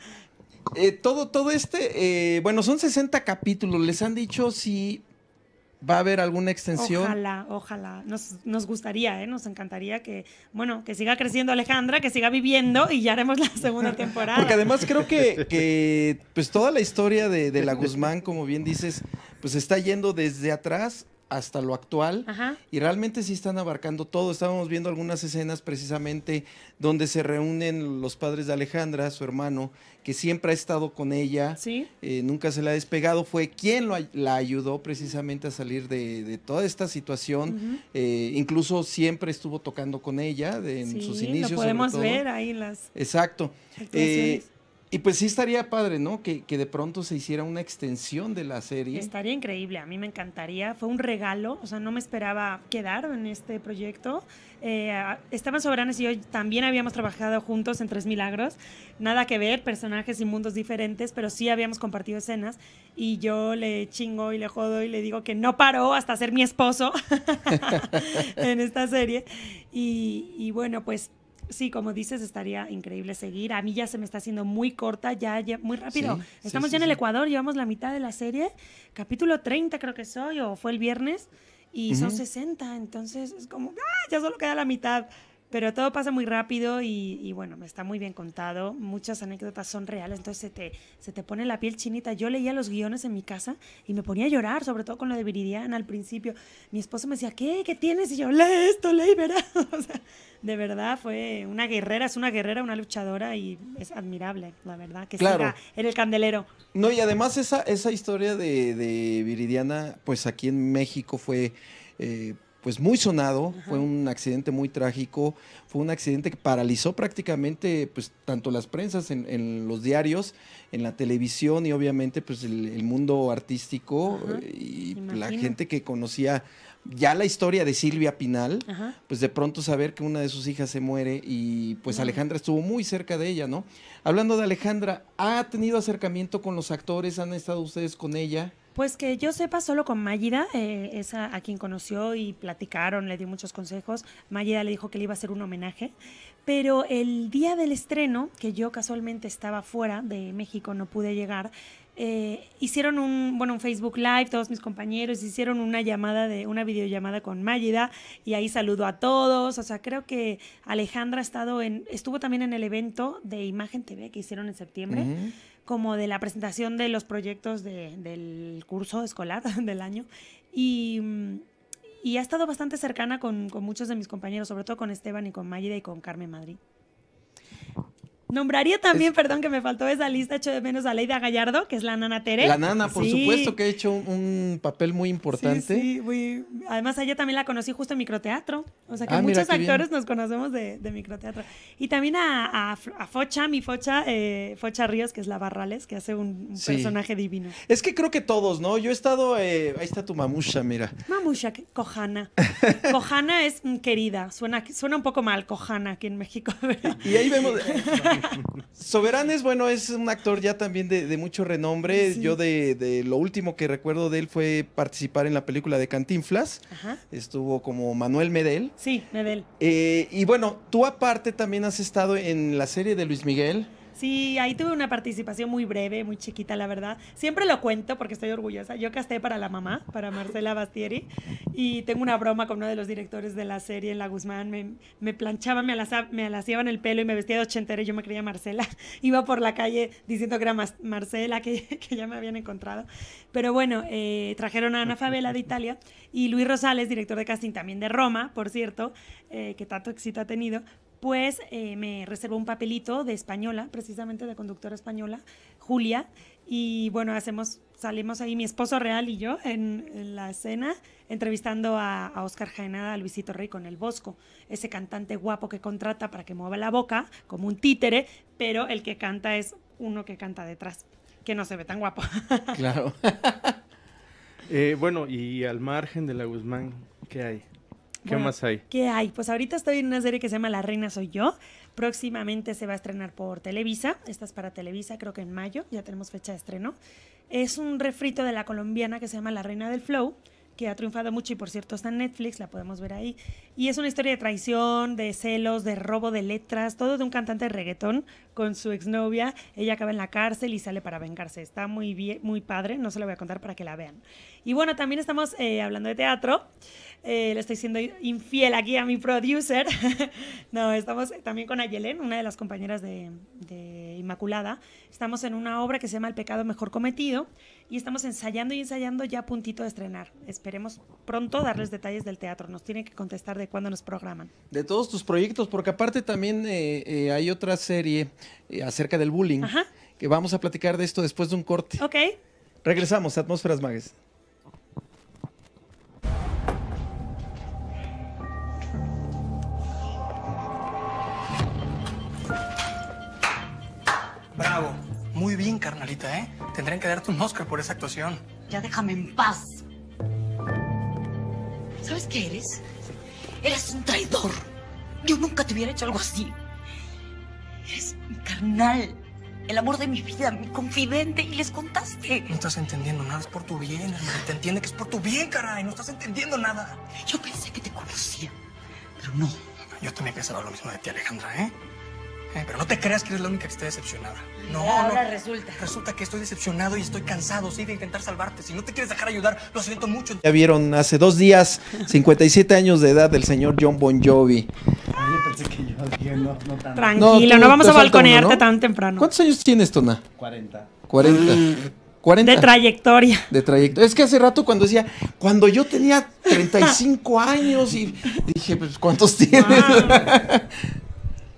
Eh, todo, todo este, eh, bueno, son 60 capítulos, les han dicho si ¿Va a haber alguna extensión? Ojalá, ojalá. Nos, nos gustaría, ¿eh? nos encantaría que, bueno, que siga creciendo Alejandra, que siga viviendo y ya haremos la segunda (laughs) temporada. Porque además creo que, que pues toda la historia de, de la Guzmán, como bien dices, pues está yendo desde atrás hasta lo actual y realmente sí están abarcando todo. Estábamos viendo algunas escenas precisamente donde se reúnen los padres de Alejandra, su hermano, que siempre ha estado con ella, ¿Sí? Eh, nunca se la ha despegado, fue quien la ayudó precisamente a salir de, toda esta situación, eh, incluso siempre estuvo tocando con ella en sus inicios. Lo podemos ver ahí las... Exacto. Eh, y pues sí estaría padre, ¿no? Que, de pronto se hiciera una extensión de la serie. Estaría increíble, a mí me encantaría. Fue un regalo, o sea, no me esperaba quedar en este proyecto. Estaban eh, Esteban y yo también habíamos trabajado juntos en Tres Milagros. Nada que ver, personajes y mundos diferentes, pero sí habíamos compartido escenas. Y yo le chingo y le jodo y le digo que no paró hasta ser mi esposo (laughs) en esta serie. y, y bueno, pues Sí, como dices, estaría increíble seguir. A mí ya se me está haciendo muy corta, ya, muy rápido. Estamos ya en el Ecuador, llevamos la mitad de la serie. Capítulo 30 creo que soy, o fue el viernes, y son 60, entonces es como, ¡ah! ya solo queda la mitad. Pero todo pasa muy rápido y, bueno, me está muy bien contado. Muchas anécdotas son reales, entonces se te, pone la piel chinita. Yo leía los guiones en mi casa y me ponía a llorar, sobre todo con lo de Viridiana al principio. Mi esposo me decía, ¿qué? ¿Qué tienes? Y yo, lee esto, lee, verás. (laughs) O sea, de verdad fue una guerrera, es una guerrera, una luchadora y es admirable, la verdad, que claro. siga en el candelero. No, y además esa, esa historia de, de Viridiana, pues aquí en México fue... Eh, pues muy sonado, fue un accidente muy trágico, fue un accidente que paralizó prácticamente pues tanto las prensas en, los diarios, en la televisión y obviamente pues el, mundo artístico y la gente que conocía ya la historia de Silvia Pinal, pues de pronto saber que una de sus hijas se muere y pues Alejandra estuvo muy cerca de ella, ¿no? Hablando de Alejandra, ¿ha tenido acercamiento con los actores? ¿Han estado ustedes con ella? Pues que yo sepa solo con Mayida, eh, esa a quien conoció y platicaron, le dio muchos consejos. Mayida le dijo que le iba a hacer un homenaje, pero el día del estreno, que yo casualmente estaba fuera de México, no pude llegar, eh, hicieron un, bueno, un Facebook Live, todos mis compañeros hicieron una llamada de, una videollamada con Mayida y ahí saludo a todos. O sea, creo que Alejandra ha estado en, estuvo también en el evento de Imagen TV que hicieron en septiembre, como de la presentación de los proyectos del curso escolar (laughs) del año. Y, ha estado bastante cercana con, muchos de mis compañeros, sobre todo con Esteban y con Mayida y con Carmen Madrid. Nombraría también, perdón que me faltó esa lista, echo de menos a Leida Gallardo, que es la nana Tere. La nana, por supuesto, que ha hecho un, papel muy importante. Sí, sí además ella también la conocí justo en microteatro. O sea que ah, muchos actores nos conocemos de, de, microteatro. Y también a, Focha, mi Focha, eh, Focha Ríos, que es la Barrales, que hace un, personaje divino. Es que creo que todos, ¿no? Yo he estado, eh, ahí está tu mamusha, mira. Mamusha, cojana. (laughs) cojana es mm, querida, suena, suena un poco mal, cojana aquí en México. (laughs) Y ahí vemos... Eh, Soberanes, bueno, es un actor ya también de, mucho renombre. Yo de, lo último que recuerdo de él fue participar en la película de Cantinflas. Estuvo como Manuel Medel. Sí, Medel. Eh, y bueno, tú aparte también has estado en la serie de Luis Miguel. Sí, ahí tuve una participación muy breve, muy chiquita, la verdad. Siempre lo cuento porque estoy orgullosa. Yo casté para la mamá, para Marcela Bastieri, y tengo una broma con uno de los directores de la serie en La Guzmán. Me, me planchaban, me, alazaba, me el pelo y me vestía de ochentera y yo me creía Marcela. (laughs) Iba por la calle diciendo que era Marcela, (laughs) que, ya me habían encontrado. Pero bueno, eh, trajeron a Ana Favela de Italia y Luis Rosales, director de casting también de Roma, por cierto, eh, que tanto éxito ha tenido, pues eh, me reservó un papelito de española, precisamente de conductora española, Julia, y bueno, hacemos, salimos ahí mi esposo real y yo en, la escena, entrevistando a, Oscar Jaenada, a Luisito Rey con El Bosco, ese cantante guapo que contrata para que mueva la boca, como un títere, pero el que canta es uno que canta detrás, que no se ve tan guapo. claro. (laughs) (laughs) Eh, bueno, y al margen de la Guzmán, ¿qué hay? ¿Qué más hay? ¿Qué hay? Pues ahorita estoy en una serie que se llama La Reina Soy Yo. Próximamente se va a estrenar por Televisa. Esta es para Televisa, creo que en mayo. Ya tenemos fecha de estreno. Es un refrito de la colombiana que se llama La Reina del Flow que ha triunfado mucho y por cierto está en Netflix, la podemos ver ahí. Y es una historia de traición, de celos, de robo de letras, todo de un cantante de reggaetón con su exnovia. Ella acaba en la cárcel y sale para vengarse. Está muy bien, muy padre, no se lo voy a contar para que la vean. Y bueno, también estamos eh, hablando de teatro. Eh, le estoy siendo infiel aquí a mi producer. (laughs) no, estamos también con Ayelen, una de las compañeras de, Inmaculada. Estamos en una obra que se llama El pecado mejor cometido y estamos ensayando y ensayando ya a puntito de estrenar. Esperemos pronto darles detalles del teatro. Nos tienen que contestar de cuándo nos programan. De todos tus proyectos, porque aparte también eh, hay otra serie acerca del bullying. Ajá. Que vamos a platicar de esto después de un corte. Ok. Regresamos a Atmósferas Magues. Bravo. Muy bien, carnalita, ¿eh? Tendrían que darte un Oscar por esa actuación. Ya déjame en paz. ¿Sabes qué eres? Eres un traidor. Yo nunca te hubiera hecho algo así. Eres mi carnal, el amor de mi vida, mi confidente, y les contaste. No estás entendiendo nada, es por tu bien, Te entiende que es por tu bien, caray. No estás entendiendo nada. Yo pensé que te conocía, pero no. Yo también pensaba lo mismo de ti, Alejandra, ¿eh? pero no te creas que eres la única que está decepcionada. No, Ahora no. resulta. Resulta que estoy decepcionado y estoy cansado, sí, de intentar salvarte. Si no te quieres dejar ayudar, lo siento mucho. Ya vieron hace dos días, 57 años de edad, del señor John Bon Jovi. yo pensé que yo, no, no Tranquilo, no, vamos a balconearte tan temprano. ¿Cuántos años tienes, Tona? 40. 40. 40. De trayectoria. De trayectoria. Es que hace rato cuando decía, cuando yo tenía 35 años y dije, pues, ¿cuántos tienes? (laughs) Ah.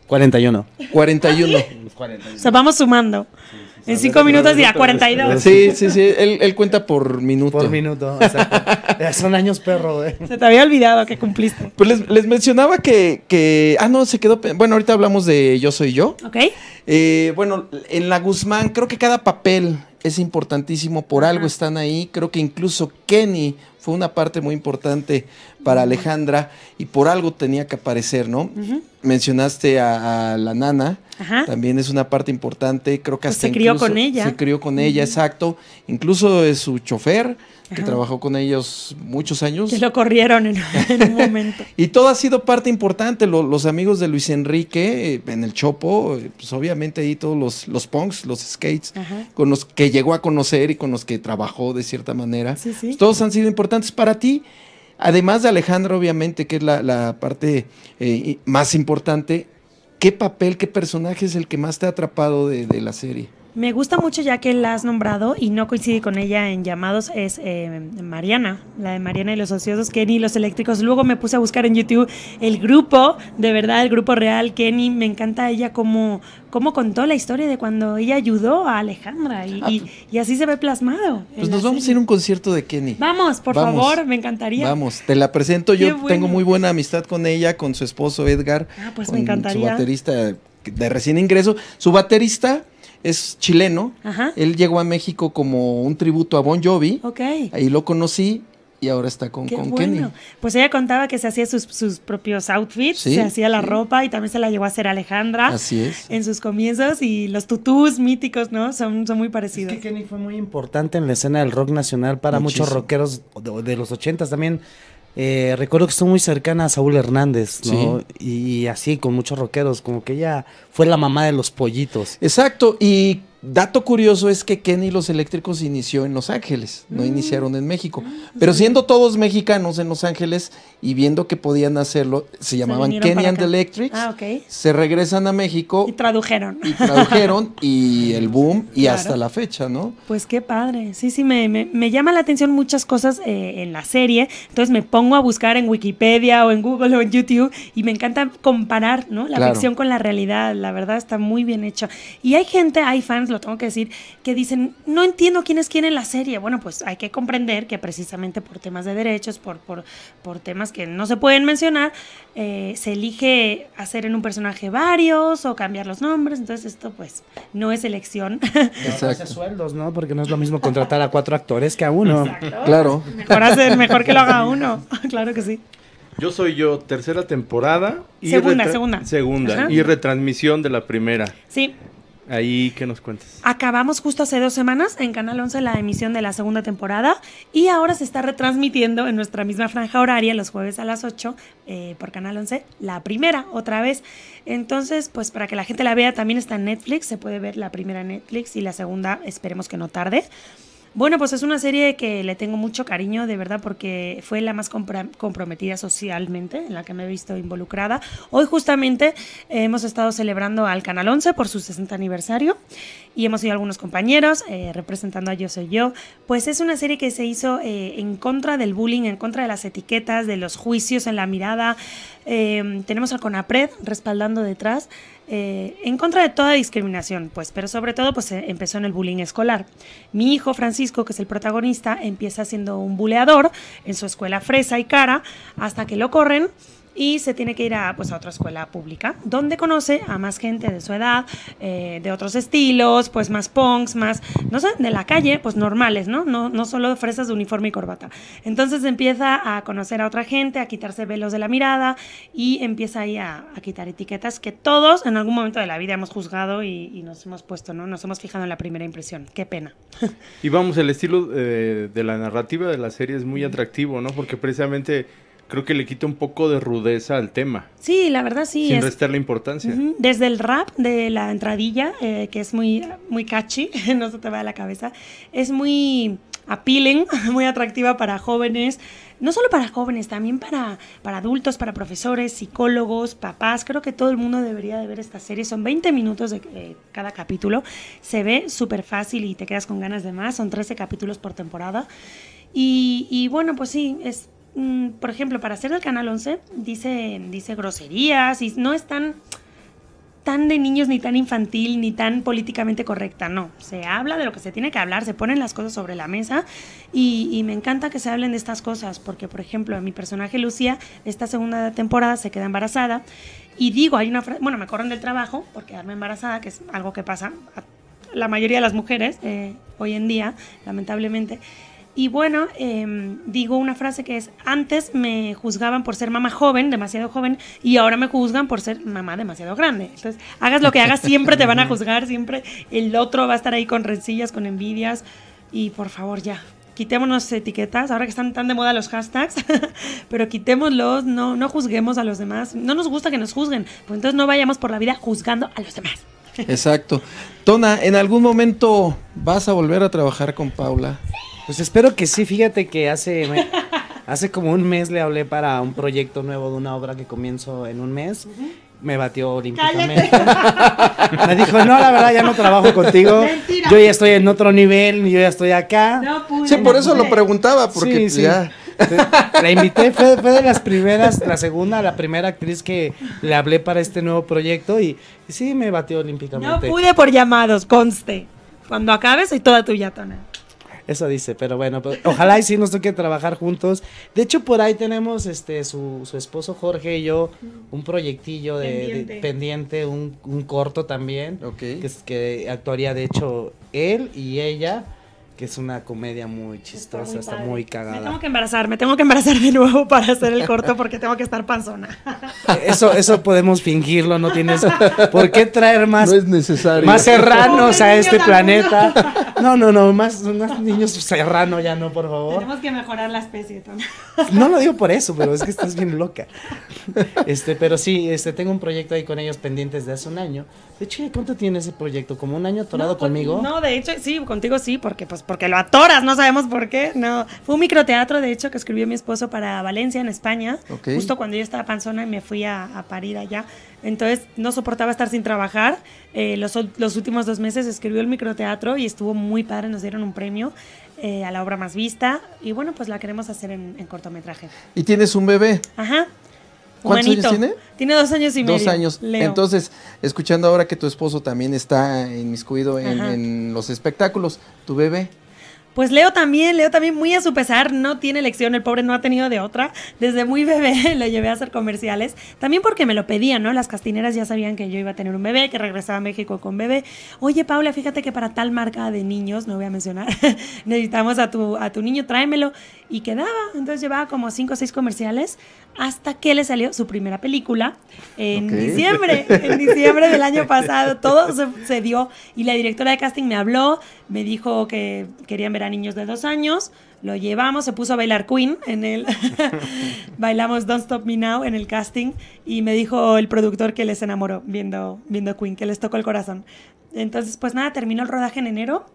41. 41. (laughs) O sea, vamos sumando. En cinco minutos ya 42. Sí, sí, sí. Él, él cuenta por minuto. Por minuto, (laughs) eh, Son años perro, eh. Se te había olvidado que cumpliste. Pues les, mencionaba que, que, Ah, no, se quedó. Bueno, ahorita hablamos de Yo Soy Yo. Ok. Eh, bueno, en La Guzmán, creo que cada papel es importantísimo. Por algo están ahí. Creo que incluso Kenny fue una parte muy importante para Alejandra y por algo tenía que aparecer, ¿no? Mencionaste a, la nana, también es una parte importante, creo que pues hasta se crió con ella. Se crió con ella, exacto. Incluso es su chofer, que trabajó con ellos muchos años. Que lo corrieron en, (laughs) un momento. y todo ha sido parte importante, los amigos de Luis Enrique eh, en el Chopo, eh, pues obviamente ahí todos los, los punks, los skates, con los que llegó a conocer y con los que trabajó de cierta manera. Sí, sí. Pues todos han sido importantes para ti. Además de Alejandro, obviamente, que es la, parte eh, más importante, ¿qué papel, qué personaje es el que más te ha atrapado de la serie? Me gusta mucho ya que la has nombrado y no coincide con ella en llamados, es eh, Mariana, la de Mariana y los ociosos, Kenny y los eléctricos. Luego me puse a buscar en YouTube el grupo, de verdad, el grupo real, Kenny. Me encanta ella como, contó la historia de cuando ella ayudó a Alejandra y, ah, así se ve plasmado. Pues nos vamos a ir a un concierto de Kenny. Vamos, por favor, me encantaría. Vamos, te la presento. Yo tengo muy buena amistad con ella, con su esposo Edgar. Ah, pues me encantaría. Su baterista de recién ingreso. Su baterista es chileno. Él llegó a México como un tributo a Bon Jovi. Ahí lo conocí y ahora está con, Kenny. Pues ella contaba que se hacía sus, propios outfits, se hacía la ropa y también se la llevó a hacer Alejandra. Así es. En sus comienzos y los tutús míticos, ¿no? Son, son muy parecidos. Es que Kenny fue muy importante en la escena del rock nacional para muchos rockeros de, de los ochentas también eh, recuerdo que estuvo muy cercana a Saúl Hernández, ¿no? Y, así, con muchos rockeros, como que ella fue la mamá de los pollitos. Exacto, y dato curioso es que Kenny y los Eléctricos inició en Los Ángeles, no mm. iniciaron en México. Ah, Pero siendo todos mexicanos en Los Ángeles, y viendo que podían hacerlo, se llamaban Kenyan the Electrics. Ah, se regresan a México. Y tradujeron. Y tradujeron (laughs) y el boom y hasta la fecha, ¿no? Pues qué padre. Sí, sí, me, me, llama la atención muchas cosas eh, en la serie. Entonces me pongo a buscar en Wikipedia o en Google o en YouTube y me encanta comparar, ¿no? La ficción con la realidad. La verdad está muy bien hecho. Y hay gente, hay fans, lo tengo que decir, que dicen, no entiendo quién es quién en la serie. Bueno, pues hay que comprender que precisamente por temas de derechos, por, por, por temas que no se pueden mencionar, eh, se elige hacer en un personaje varios o cambiar los nombres, entonces esto pues no es elección. (laughs) sueldos, ¿no? Porque no es lo mismo contratar a cuatro actores que a uno. Claro. Mejor, hacer, mejor que lo haga uno, (laughs) claro que sí. Yo soy yo, tercera temporada. segunda, segunda. y retransmisión de la primera. Sí, Ahí que nos cuentes. Acabamos justo hace dos semanas en Canal 11 la emisión de la segunda temporada y ahora se está retransmitiendo en nuestra misma franja horaria los jueves a las 8 eh, por Canal 11 la primera otra vez. Entonces, pues para que la gente la vea también está en Netflix, se puede ver la primera en Netflix y la segunda esperemos que no tarde. Bueno, pues es una serie que le tengo mucho cariño, de verdad, porque fue la más comprometida socialmente en la que me he visto involucrada. Hoy justamente hemos estado celebrando al Canal 11 por su 60 aniversario y hemos ido algunos compañeros eh, representando a Yo Soy Yo, pues es una serie que se hizo eh, en contra del bullying, en contra de las etiquetas, de los juicios en la mirada. Em, tenemos al CONAPRED respaldando detrás, eh, en contra de toda discriminación, pues, pero sobre todo pues empezó en el bullying escolar. Mi hijo Francisco, que es el protagonista, empieza siendo un buleador en su escuela fresa y cara hasta que lo corren y se tiene que ir a, pues, a otra escuela pública, donde conoce a más gente de su edad, eh, de otros estilos, pues más punks, más, no sé, de la calle, pues normales, ¿no? No, no solo fresas de uniforme y corbata. Entonces empieza a conocer a otra gente, a quitarse velos de la mirada y empieza ahí a, quitar etiquetas que todos en algún momento de la vida hemos juzgado y, nos hemos puesto, ¿no? Nos hemos fijado en la primera impresión. Qué pena. (laughs) Y vamos, el estilo eh, de la narrativa de la serie es muy atractivo, ¿no? Porque precisamente creo que le quita un poco de rudeza al tema. Sí, la verdad sí. Sin es... restar la importancia. Desde el rap de la entradilla, eh, que es muy, muy catchy, (laughs) no se te va de la cabeza, es muy appealing, (laughs) muy atractiva para jóvenes, no solo para jóvenes, también para, para adultos, para profesores, psicólogos, papás. Creo que todo el mundo debería de ver esta serie. Son 20 minutos de eh, cada capítulo. Se ve súper fácil y te quedas con ganas de más. Son 13 capítulos por temporada. Y, y bueno, pues sí, es Mm, por ejemplo, para hacer el Canal 11, dice, dice groserías y no es tan, de niños, ni tan infantil, ni tan políticamente correcta, no. Se habla de lo que se tiene que hablar, se ponen las cosas sobre la mesa y, me encanta que se hablen de estas cosas, porque, por ejemplo, mi personaje Lucía, esta segunda temporada se queda embarazada y digo, hay una frase, bueno, me corren del trabajo por quedarme embarazada, que es algo que pasa a la mayoría de las mujeres eh, hoy en día, lamentablemente. Y bueno, em, digo una frase que es, antes me juzgaban por ser mamá joven, demasiado joven, y ahora me juzgan por ser mamá demasiado grande. Entonces, hagas lo que hagas, siempre te van a (laughs) juzgar, siempre el otro va a estar ahí con rencillas, con envidias. Y por favor, ya, quitémonos etiquetas, ahora que están tan de moda los hashtags, (laughs) pero quitémoslos, no, no juzguemos a los demás. No nos gusta que nos juzguen, pues entonces no vayamos por la vida juzgando a los demás. Exacto. Tona, ¿en algún momento vas a volver a trabajar con Paula? Pues espero que sí, fíjate que hace, hace como un mes le hablé para un proyecto nuevo de una obra que comienzo en un mes. me batió olímpicamente. (laughs) me dijo, no, la verdad, ya no trabajo contigo. Yo ya estoy en otro nivel, yo ya estoy acá. No sí, por eso lo preguntaba, porque pues ya (laughs) La invité, fue, de las primeras, la segunda, la primera actriz que le hablé para este nuevo proyecto y, sí me batió olímpicamente. No pude por llamados, conste. Cuando acabes soy toda tuya, Tona. Eso dice, pero bueno, pues, ojalá y sí nos toque trabajar juntos. De hecho, por ahí tenemos este su, esposo Jorge y yo un proyectillo de pendiente, un, corto también. Que, que actuaría, de hecho, él y ella que es una comedia muy chistosa, está muy, cagada. Me tengo que embarazar, me tengo que embarazar de nuevo para hacer el corto porque tengo que estar panzona. (laughs) Eso, eso podemos fingirlo, no tienes por qué traer más, más serranos a este planeta. No, no, no, más, más niños serrano ya no, por favor. Tenemos que mejorar la especie también. No lo digo por eso, pero es que estás bien loca. Este, pero sí, este, tengo un proyecto ahí con ellos pendientes de hace un año. De hecho, ¿cuánto tiene ese proyecto? ¿Como un año atorado pues, conmigo? No, de hecho, sí, contigo sí, porque pues porque lo atoras, no sabemos por qué. No, fue un microteatro, de hecho, que escribió mi esposo para Valencia, en España, justo cuando yo estaba panzona y me fui a, a parir allá. Entonces no soportaba estar sin trabajar. Eh, los, los, últimos dos meses escribió el microteatro y estuvo muy padre, nos dieron un premio eh, a la obra más vista y bueno, pues la queremos hacer en cortometraje. ¿Y tienes un bebé? Ajá. ¿Cuántos años tiene? Tiene dos años y medio. Dos años. Entonces, escuchando ahora que tu esposo también está inmiscuido en, los espectáculos, ¿tu bebé? Pues Leo también, Leo también muy a su pesar, no tiene elección, el pobre no ha tenido de otra. Desde muy bebé lo (laughs) llevé a hacer comerciales, también porque me lo pedían, ¿no? Las castineras ya sabían que yo iba a tener un bebé, que regresaba a México con bebé. Oye, Paula, fíjate que para tal marca de niños, no voy a mencionar, (laughs) necesitamos a tu, a tu niño, tráemelo y quedaba. Entonces llevaba como cinco o seis comerciales hasta que le salió su primera película en diciembre, en diciembre del año pasado. Todo se, dio y la directora de casting me habló, me dijo que querían ver a niños de dos años. Lo llevamos, se puso a bailar Queen en el (laughs) bailamos Don't Stop Me Now en el casting y me dijo el productor que les enamoró viendo viendo Queen, que les tocó el corazón. Entonces, pues nada, terminó el rodaje en enero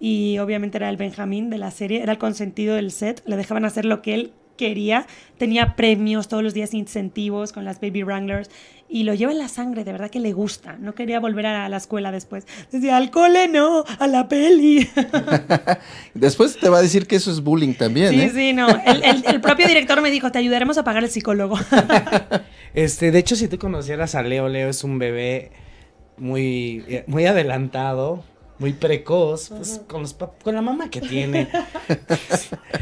y obviamente era el Benjamín de la serie, era el consentido del set, le dejaban hacer lo que él quería, tenía premios todos los días, incentivos con las Baby Wranglers y lo lleva en la sangre, de verdad que le gusta, no quería volver a la escuela después, decía al cole no, a la peli. (laughs) después te va a decir que eso es bullying también. Sí, ¿eh? sí, no, el, propio director me dijo, te ayudaremos a pagar el psicólogo. (laughs) este, de hecho, si tú conocieras a Leo, Leo es un bebé muy, eh, muy adelantado, muy precoz, pues, con, la mamá que tiene.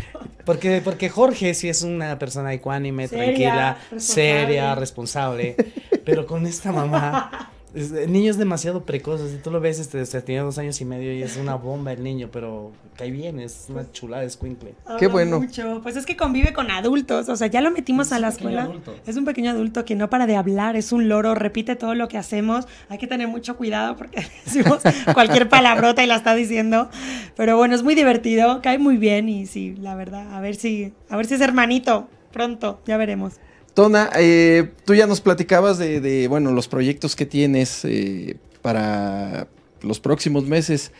(laughs) porque, porque Jorge sí es una persona ecuánime, tranquila, seria, responsable, pero con esta mamá el niño es demasiado precoz, tú lo ves, este, tiene este, dos años y medio y es una (laughs) bomba el niño, pero cae bien, es una pues chulada, es cuincle Qué bueno. Pues es que convive con adultos, o sea, ya lo metimos a la escuela. Es un pequeño adulto que no para de hablar, es un loro, repite todo lo que hacemos, hay que tener mucho cuidado porque (laughs) decimos cualquier palabrota y la está diciendo, pero bueno, es muy divertido, cae muy bien y sí, la verdad, a ver si, a ver si es hermanito pronto, ya veremos. Tona, eh, tú ya nos platicabas de, bueno, los proyectos que tienes eh, para los próximos meses.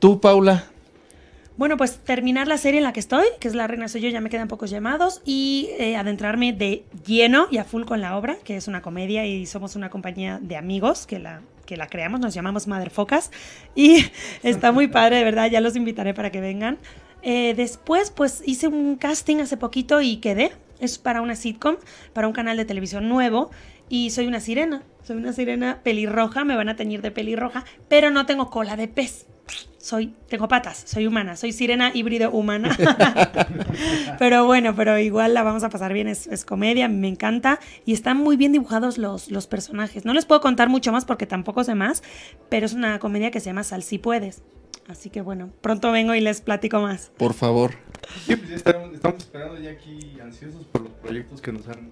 Tú, Paula. Bueno, pues terminar la serie en la que estoy, que es La Reina Soy Yo, ya me quedan pocos llamados, y eh, adentrarme de lleno y a full con la obra, que es una comedia y somos una compañía de amigos que la, que la creamos, nos llamamos Madre Focas y (laughs) está muy padre, de verdad, ya los invitaré para que vengan. después, pues hice un casting hace poquito y quedé, es para una sitcom, para un canal de televisión nuevo y soy una sirena. Soy una sirena pelirroja, me van a teñir de pelirroja, pero no tengo cola de pez. Soy, tengo patas, soy humana, soy sirena híbrido humana. (laughs) pero bueno, pero igual la vamos a pasar bien, es, comedia, me encanta. Y están muy bien dibujados los, los personajes. No les puedo contar mucho más porque tampoco sé más, pero es una comedia que se llama Sal si puedes. Así que bueno, pronto vengo y les platico más. Por favor. Pues, estamos, esperando ya aquí ansiosos por los proyectos que nos han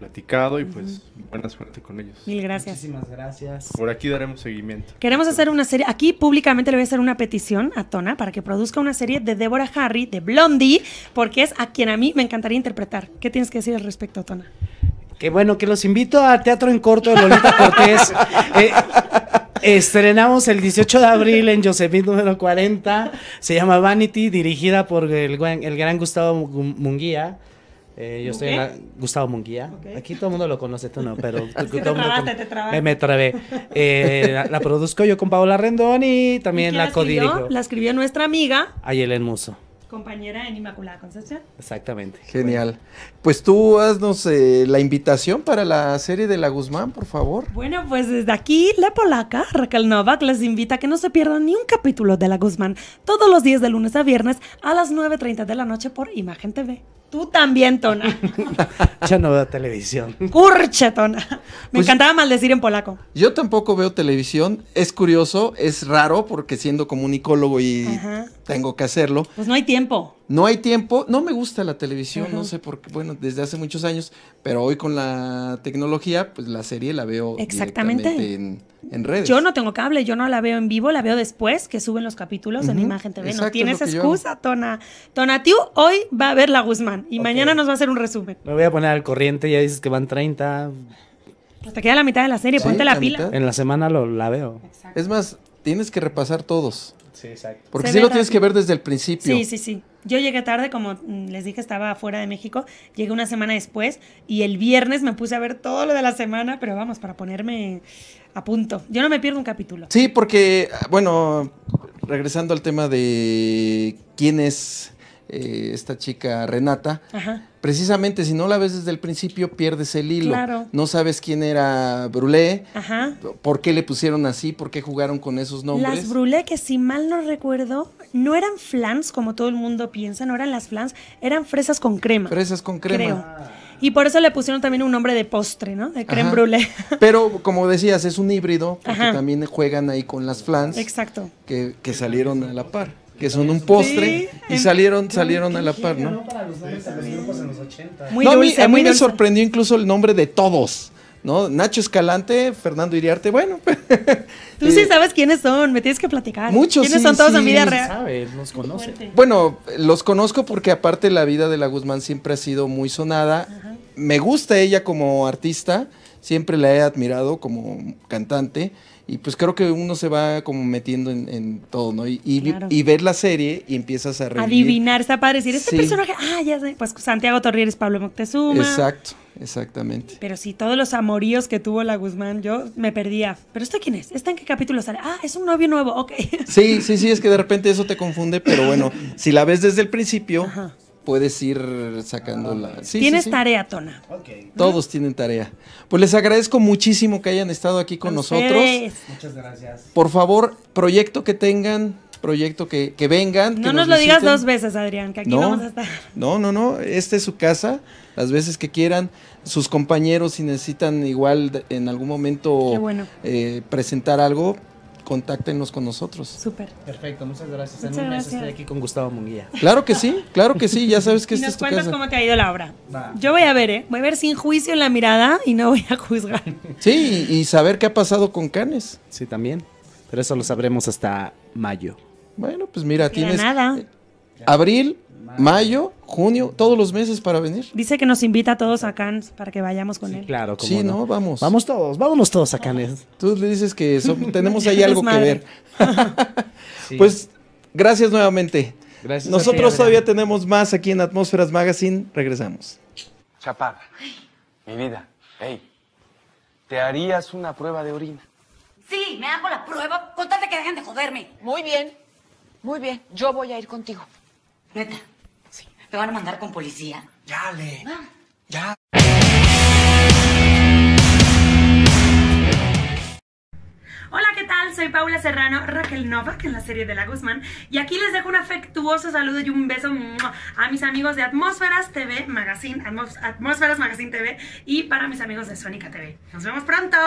platicado y pues buena suerte con ellos. Mil gracias. Muchísimas gracias. Por aquí daremos seguimiento. Queremos hacer una serie, aquí públicamente le voy a hacer una petición a Tona para que produzca una serie de débora Harry, de Blondie, porque es a quien a mí me encantaría interpretar. ¿Qué tienes que decir al respecto, Tona? Que bueno, que los invito a Teatro en Corto de Lolita Cortés. (laughs) eh, Estrenamos el 18 de abril en Josephine número 40. Se llama Vanity, dirigida por el, el gran Gustavo Munguía. Eh, yo soy Gustavo Munguía. Aquí todo el mundo lo conoce, tú no, pero te te Me, la, produzco yo con Paola Rendón y también la, la codirijo. La escribió nuestra amiga Ayelen Muso compañera en Inmaculada Concepción. Exactamente. Genial. Pues tú haznos eh, la invitación para la serie de La Guzmán, por favor. Bueno, pues desde aquí, la polaca Raquel Novak les invita a que no se pierdan ni un capítulo de La Guzmán todos los días de lunes a viernes a las 9.30 de la noche por Imagen TV. Tú también, Tona. (laughs) ya no veo televisión. Curche, Tona. Me pues encantaba maldecir en polaco. Yo tampoco veo televisión. Es curioso, es raro porque siendo como un icólogo y tengo que hacerlo. Pues no hay tiempo. No hay tiempo, no me gusta la televisión, no sé por qué, bueno, desde hace muchos años, pero hoy con la tecnología, pues la serie la veo exactamente en, redes. Yo no tengo cable, yo no la veo en vivo, la veo después que suben los capítulos en Imagen TV. no tienes excusa, Tona. Tona. Tonatiu hoy va a ver la Guzmán y mañana nos va a hacer un resumen. Me voy a poner al corriente, ya dices que van 30. Hasta pues te queda la mitad de la serie, ponte la, pila. En la semana la veo. Es más, tienes que repasar todos. Sí, exacto. Porque sí lo tienes que ver desde el principio. Sí, sí, sí. Yo llegué tarde, como les dije, estaba fuera de México. Llegué una semana después y el viernes me puse a ver todo lo de la semana, pero vamos, para ponerme a punto. Yo no me pierdo un capítulo. Sí, porque, ah, bueno, regresando al tema de quién es eh, esta chica Renata, precisamente si no la ves desde el principio pierdes el hilo. No sabes quién era Brulé, Ajá. por qué le pusieron así, por qué jugaron con esos nombres. Las Brulé, que si mal no recuerdo, no eran flans como todo el mundo piensa, no eran las flans, eran fresas con crema. Fresas con crema. Y por eso le pusieron también un nombre de postre, ¿no? De creme (laughs) Pero como decías, es un híbrido, porque también juegan ahí con las flans. Exacto. que salieron a la par que son un postre y salieron salieron a la par, ¿no? Para los pues en los 80. Muy a mí, me sorprendió incluso el nombre de todos. ¿No? Nacho Escalante, Fernando Iriarte, bueno. (laughs) Tú sí eh, sabes quiénes son, me tienes que platicar. Muchos. ¿Quiénes son todos sí, en vida real? los conoce. Bueno, los conozco porque aparte la vida de la Guzmán siempre ha sido muy sonada. Me gusta ella como artista, siempre la he admirado como cantante y pues creo que uno se va como metiendo en, todo, ¿no? Y, ver la serie y empiezas a revivir. Adivinar, está padre decir, este personaje, ah, ya sé, pues Santiago es Pablo Moctezuma. Exacto, exactamente. Pero si todos los amoríos que tuvo la Guzmán, yo me perdía. ¿Pero esto quién es? ¿Está en qué capítulo sale? Ah, es un novio nuevo, ok. Sí, sí, sí, es que de repente eso te confunde, pero bueno, si la ves desde el principio, puedes ir sacando ah, la... Tienes tarea, Tona. Todos tienen tarea. Pues les agradezco muchísimo que hayan estado aquí con nosotros. Muchas gracias. Por favor, proyecto que tengan, proyecto que, vengan. No nos, lo digas dos veces, Adrián, que aquí vamos a estar. No, no, no. Esta es su casa, las veces que quieran. Sus compañeros, si necesitan igual en algún momento eh, presentar algo, contáctenos con nosotros. Súper. Perfecto, muchas gracias. Muchas un mes estoy aquí con Gustavo Munguía. Claro que sí, claro que sí, ya sabes que y nos cuentas cómo te ha ido la obra. Yo voy a ver, ¿eh? Voy a ver sin juicio en la mirada y no voy a juzgar. Sí, y saber qué ha pasado con Canes. Sí, también. Pero eso lo sabremos hasta mayo. Bueno, pues mira, tienes... Nada. Abril, mayo, junio, todos los meses para venir. Dice que nos invita a todos a Cannes para que vayamos con él. Claro, como Sí, no? vamos. Vamos todos, vámonos todos a Cannes. Tú le dices que (laughs) tenemos ahí algo que ver. (laughs) Pues gracias nuevamente. Nosotros todavía tenemos más aquí en Atmósferas Magazine. Regresamos. Chaparra, mi vida, hey, ¿te harías una prueba de orina? Sí, me hago la prueba Contate que dejen de joderme. Muy bien, muy bien. Yo voy a ir contigo. Neta. Te van a mandar con policía. Ya, Le. Ya. Hola, ¿qué tal? Soy Paula Serrano, Raquel Novak en la serie de La Guzmán y aquí les dejo un afectuoso saludo y un beso a mis amigos de Atmósferas TV Magazine, Atmósferas Magazine TV y para mis amigos de Sónica TV. Nos vemos pronto.